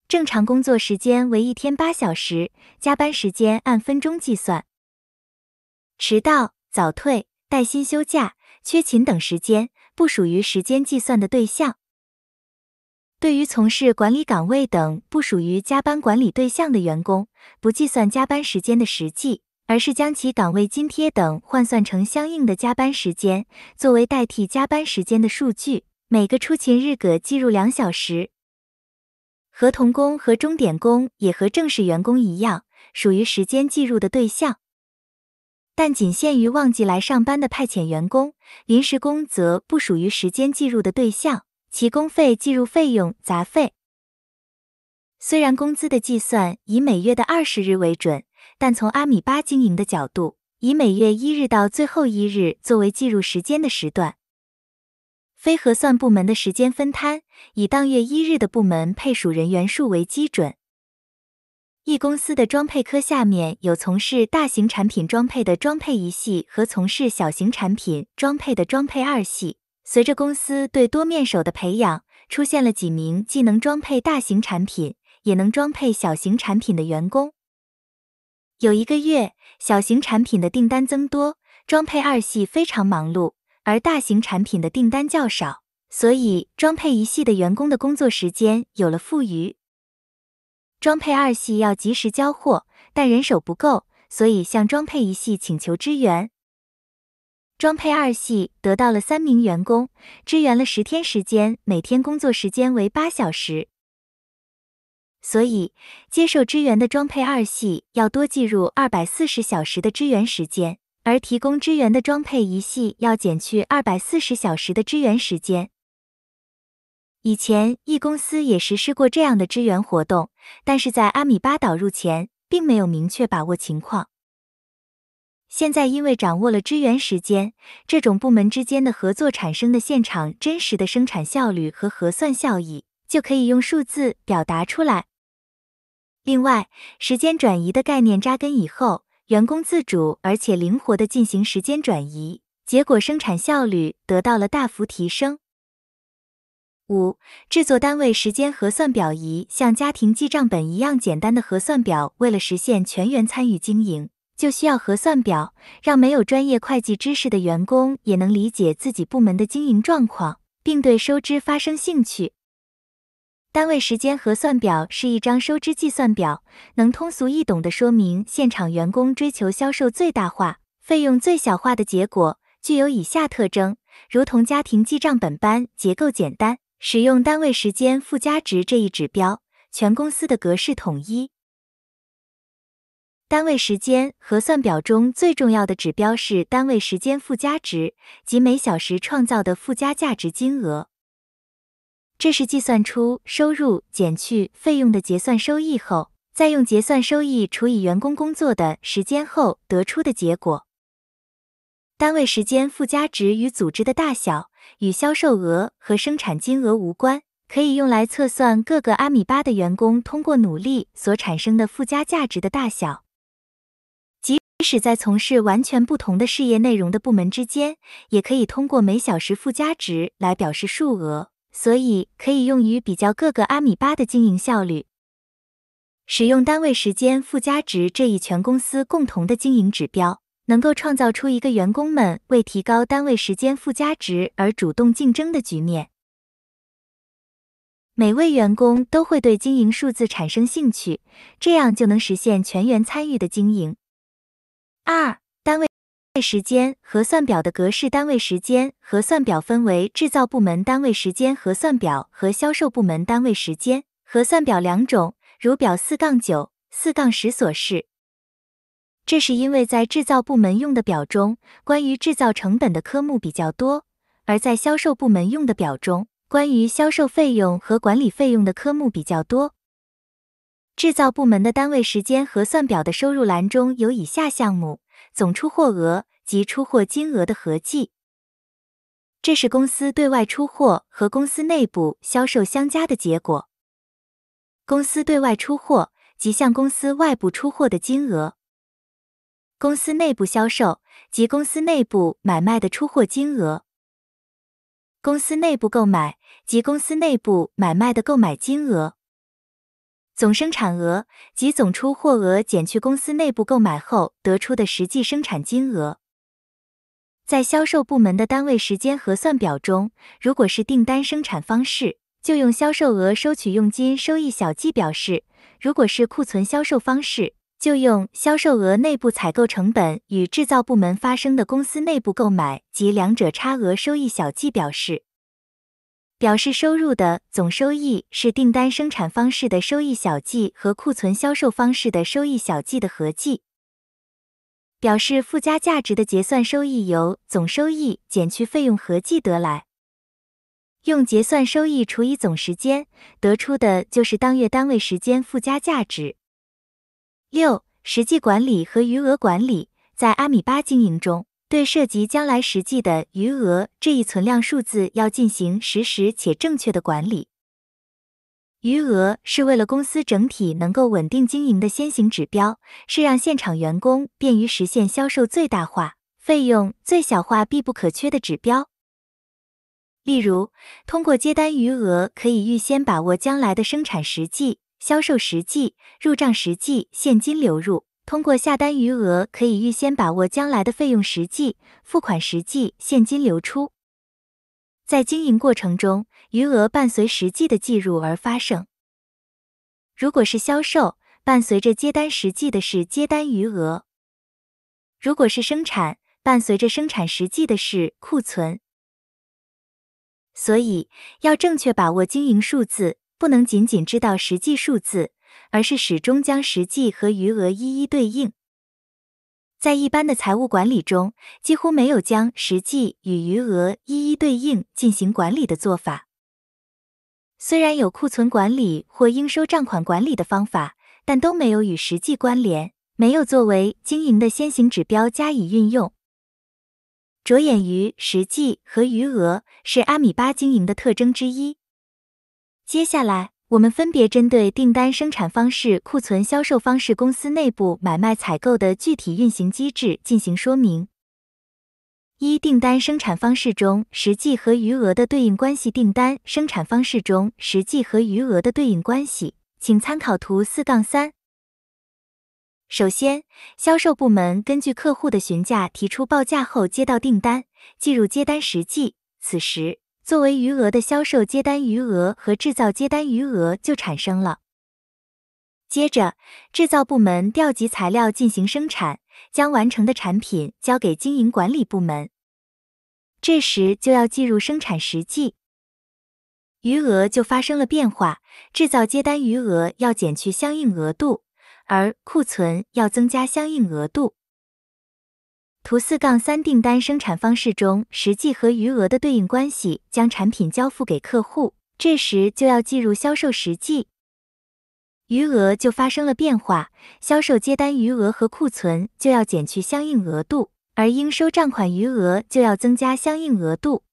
正常工作时间为一天八小时，加班时间按分钟计算。迟到、早退、带薪休假、缺勤等时间不属于时间计算的对象。对于从事管理岗位等不属于加班管理对象的员工，不计算加班时间的实际，而是将其岗位津贴等换算成相应的加班时间，作为代替加班时间的数据。每个出勤日可计入两小时。合同工和钟点工也和正式员工一样，属于时间计入的对象，但仅限于旺季来上班的派遣员工。临时工则不属于时间计入的对象。其工费计入费用杂费。虽然工资的计算以每月的二十日为准，但从阿米巴经营的角度，以每月一日到最后一日作为计入时间的时段。非核算部门的时间分摊以当月一日的部门配属人员数为基准。一公司的装配科下面有从事大型产品装配的装配一系和从事小型产品装配的装配二系。随着公司对多面手的培养，出现了几名既能装配大型产品，也能装配小型产品的员工。有一个月，小型产品的订单增多，装配二系非常忙碌，而大型产品的订单较少，所以装配一系的员工的工作时间有了富余。装配二系要及时交货，但人手不够，所以向装配一系请求支援。装配二系得到了三名员工支援了十天时间，每天工作时间为八小时，所以接受支援的装配二系要多计入二百四十小时的支援时间，而提供支援的装配一系要减去二百四十小时的支援时间。以前一公司也实施过这样的支援活动，但是在阿米巴导入前，并没有明确把握情况。现在因为掌握了支援时间，这种部门之间的合作产生的现场真实的生产效率和核算效益，就可以用数字表达出来。另外，时间转移的概念扎根以后，员工自主而且灵活的进行时间转移，结果生产效率得到了大幅提升。五、制作单位时间核算表仪，像家庭记账本一样简单的核算表，为了实现全员参与经营。就需要核算表，让没有专业会计知识的员工也能理解自己部门的经营状况，并对收支发生兴趣。单位时间核算表是一张收支计算表，能通俗易懂的说明现场员工追求销售最大化、费用最小化的结果。具有以下特征：如同家庭记账本般，结构简单；使用单位时间附加值这一指标；全公司的格式统一。单位时间核算表中最重要的指标是单位时间附加值，即每小时创造的附加价值金额。这是计算出收入减去费用的结算收益后，再用结算收益除以员工工作的时间后得出的结果。单位时间附加值与组织的大小、与销售额和生产金额无关，可以用来测算各个阿米巴的员工通过努力所产生的附加价值的大小。即使在从事完全不同的事业内容的部门之间，也可以通过每小时附加值来表示数额，所以可以用于比较各个阿米巴的经营效率。使用单位时间附加值这一全公司共同的经营指标，能够创造出一个员工们为提高单位时间附加值而主动竞争的局面。每位员工都会对经营数字产生兴趣，这样就能实现全员参与的经营。二单位时间核算表的格式，单位时间核算表分为制造部门单位时间核算表和销售部门单位时间核算表两种，如表四杠九、四杠十所示。这是因为在制造部门用的表中，关于制造成本的科目比较多，而在销售部门用的表中，关于销售费用和管理费用的科目比较多。制造部门的单位时间核算表的收入栏中有以下项目：总出货额及出货金额的合计，这是公司对外出货和公司内部销售相加的结果。公司对外出货及向公司外部出货的金额，公司内部销售及公司内部买卖的出货金额，公司内部购买及公司内部买卖的购买金额。总生产额及总出货额减去公司内部购买后得出的实际生产金额，在销售部门的单位时间核算表中，如果是订单生产方式，就用销售额、收取佣金、收益小计表示；如果是库存销售方式，就用销售额、内部采购成本与制造部门发生的公司内部购买及两者差额收益小计表示。表示收入的总收益是订单生产方式的收益小计和库存销售方式的收益小计的合计。表示附加价值的结算收益由总收益减去费用合计得来。用结算收益除以总时间，得出的就是当月单位时间附加价值。六、实际管理和余额管理在阿米巴经营中。对涉及将来实际的余额这一存量数字，要进行实时且正确的管理。余额是为了公司整体能够稳定经营的先行指标，是让现场员工便于实现销售最大化、费用最小化必不可缺的指标。例如，通过接单余额，可以预先把握将来的生产实际、销售实际、入账实际、现金流入。通过下单余额，可以预先把握将来的费用、实际付款、实际现金流出。在经营过程中，余额伴随实际的计入而发生。如果是销售，伴随着接单实际的是接单余额；如果是生产，伴随着生产实际的是库存。所以，要正确把握经营数字，不能仅仅知道实际数字。而是始终将实际和余额一一对应。在一般的财务管理中，几乎没有将实际与余额一一对应进行管理的做法。虽然有库存管理或应收账款管理的方法，但都没有与实际关联，没有作为经营的先行指标加以运用。着眼于实际和余额是阿米巴经营的特征之一。接下来。我们分别针对订单生产方式、库存销售方式、公司内部买卖采购的具体运行机制进行说明。一、订单生产方式中实际和余额的对应关系。订单生产方式中实际和余额的对应关系，请参考图四杠三。首先，销售部门根据客户的询价提出报价后，接到订单，计入接单实际。此时，作为余额的销售接单余额和制造接单余额就产生了。接着，制造部门调集材料进行生产，将完成的产品交给经营管理部门。这时就要进入生产实际，余额就发生了变化。制造接单余额要减去相应额度，而库存要增加相应额度。图四杠三订单生产方式中，实际和余额的对应关系，将产品交付给客户，这时就要计入销售实际，余额就发生了变化，销售接单余额和库存就要减去相应额度，而应收账款余额就要增加相应额度。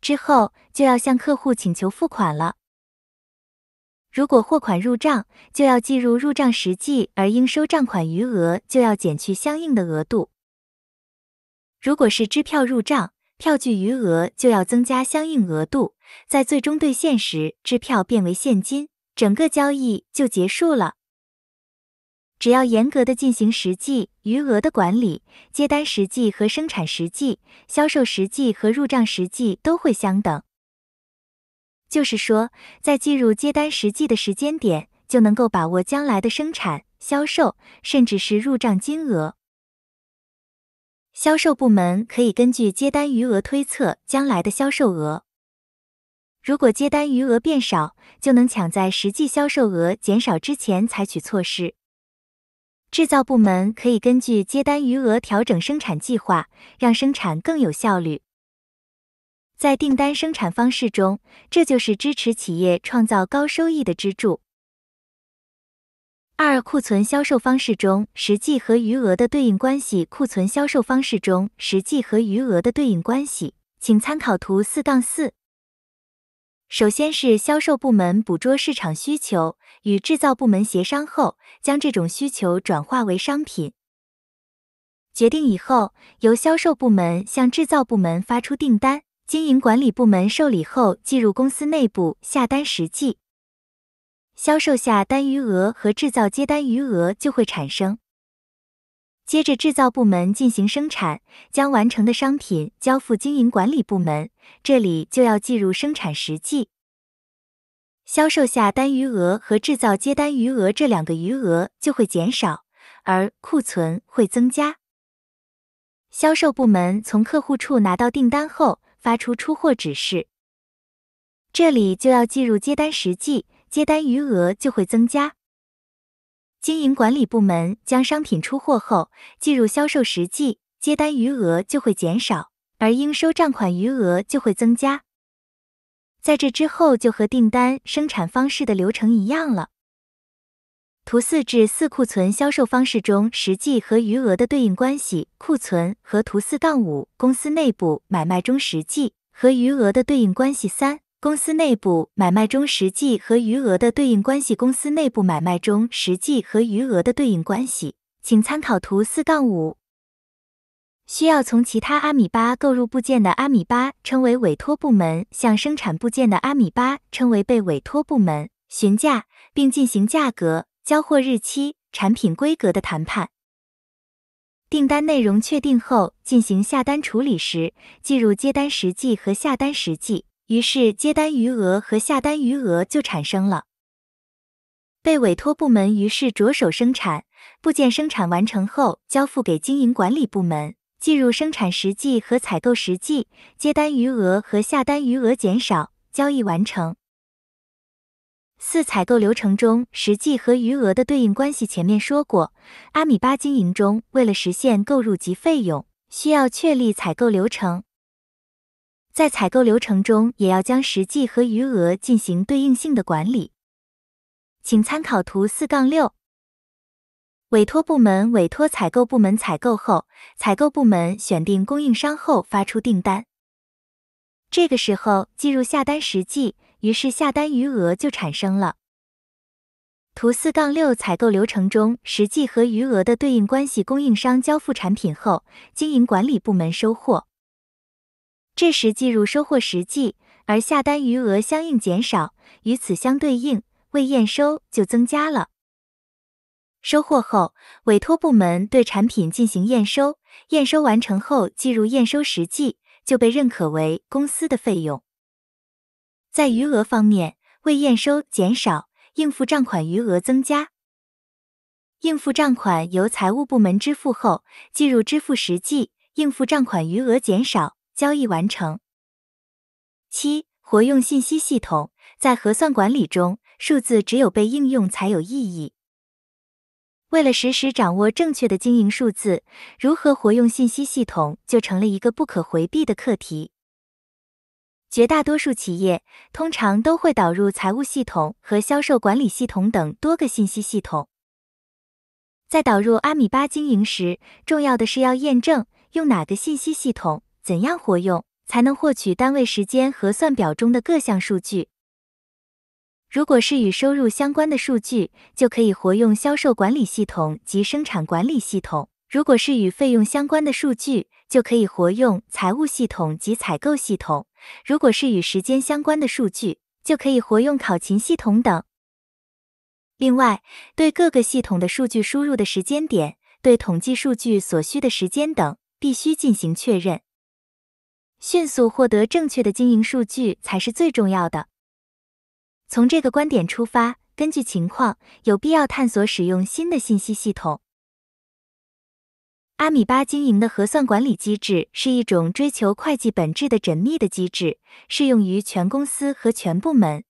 之后就要向客户请求付款了。如果货款入账，就要计入入账实际，而应收账款余额就要减去相应的额度。如果是支票入账，票据余额就要增加相应额度，在最终兑现时，支票变为现金，整个交易就结束了。只要严格的进行实际余额的管理，接单实际和生产实际、销售实际和入账实际都会相等。就是说，在计入接单实际的时间点，就能够把握将来的生产、销售，甚至是入账金额。销售部门可以根据接单余额推测将来的销售额，如果接单余额变少，就能抢在实际销售额减少之前采取措施。制造部门可以根据接单余额调整生产计划，让生产更有效率。在订单生产方式中，这就是支持企业创造高收益的支柱。二库存销售方式中实际和余额的对应关系，库存销售方式中实际和余额的对应关系，请参考图四杠四。首先是销售部门捕捉市场需求，与制造部门协商后，将这种需求转化为商品。决定以后，由销售部门向制造部门发出订单，经营管理部门受理后，计入公司内部下单实际。销售下单余额和制造接单余额就会产生，接着制造部门进行生产，将完成的商品交付经营管理部门，这里就要计入生产实际。销售下单余额和制造接单余额这两个余额就会减少，而库存会增加。销售部门从客户处拿到订单后，发出出货指示，这里就要计入接单实际。接单余额就会增加，经营管理部门将商品出货后，计入销售实际，接单余额就会减少，而应收账款余额就会增加。在这之后就和订单生产方式的流程一样了。图四至四库存销售方式中实际和余额的对应关系，库存和图四杠五公司内部买卖中实际和余额的对应关系三。公司内部买卖中实际和余额的对应关系，公司内部买卖中实际和余额的对应关系，请参考图四杠五。需要从其他阿米巴购入部件的阿米巴称为委托部门，向生产部件的阿米巴称为被委托部门询价，并进行价格、交货日期、产品规格的谈判。订单内容确定后，进行下单处理时，计入接单实际和下单实际。于是接单余额和下单余额就产生了。被委托部门于是着手生产，部件生产完成后交付给经营管理部门，计入生产实际和采购实际，接单余额和下单余额减少，交易完成。四采购流程中实际和余额的对应关系，前面说过，阿米巴经营中为了实现购入及费用，需要确立采购流程。在采购流程中，也要将实际和余额进行对应性的管理，请参考图四杠六。委托部门委托采购部门采购后，采购部门选定供应商后发出订单，这个时候计入下单实际，于是下单余额就产生了。图四杠六采购流程中实际和余额的对应关系，供应商交付产品后，经营管理部门收货。这时计入收货实际，而下单余额相应减少。与此相对应，未验收就增加了。收货后，委托部门对产品进行验收，验收完成后计入验收实际，就被认可为公司的费用。在余额方面，未验收减少，应付账款余额增加。应付账款由财务部门支付后，计入支付实际，应付账款余额减少。交易完成。七、活用信息系统。在核算管理中，数字只有被应用才有意义。为了实时掌握正确的经营数字，如何活用信息系统就成了一个不可回避的课题。绝大多数企业通常都会导入财务系统和销售管理系统等多个信息系统。在导入阿米巴经营时，重要的是要验证用哪个信息系统。怎样活用才能获取单位时间核算表中的各项数据？如果是与收入相关的数据，就可以活用销售管理系统及生产管理系统；如果是与费用相关的数据，就可以活用财务系统及采购系统；如果是与时间相关的数据，就可以活用考勤系统等。另外，对各个系统的数据输入的时间点、对统计数据所需的时间等，必须进行确认。迅速获得正确的经营数据才是最重要的。从这个观点出发，根据情况有必要探索使用新的信息系统。阿米巴经营的核算管理机制是一种追求会计本质的缜密的机制，适用于全公司和全部门。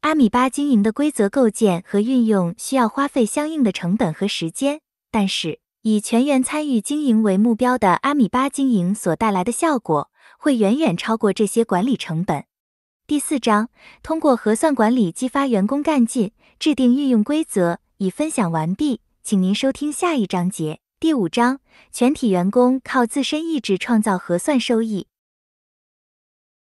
阿米巴经营的规则构建和运用需要花费相应的成本和时间，但是。以全员参与经营为目标的阿米巴经营所带来的效果，会远远超过这些管理成本。第四章，通过核算管理激发员工干劲，制定运用规则，已分享完毕，请您收听下一章节。第五章，全体员工靠自身意志创造核算收益。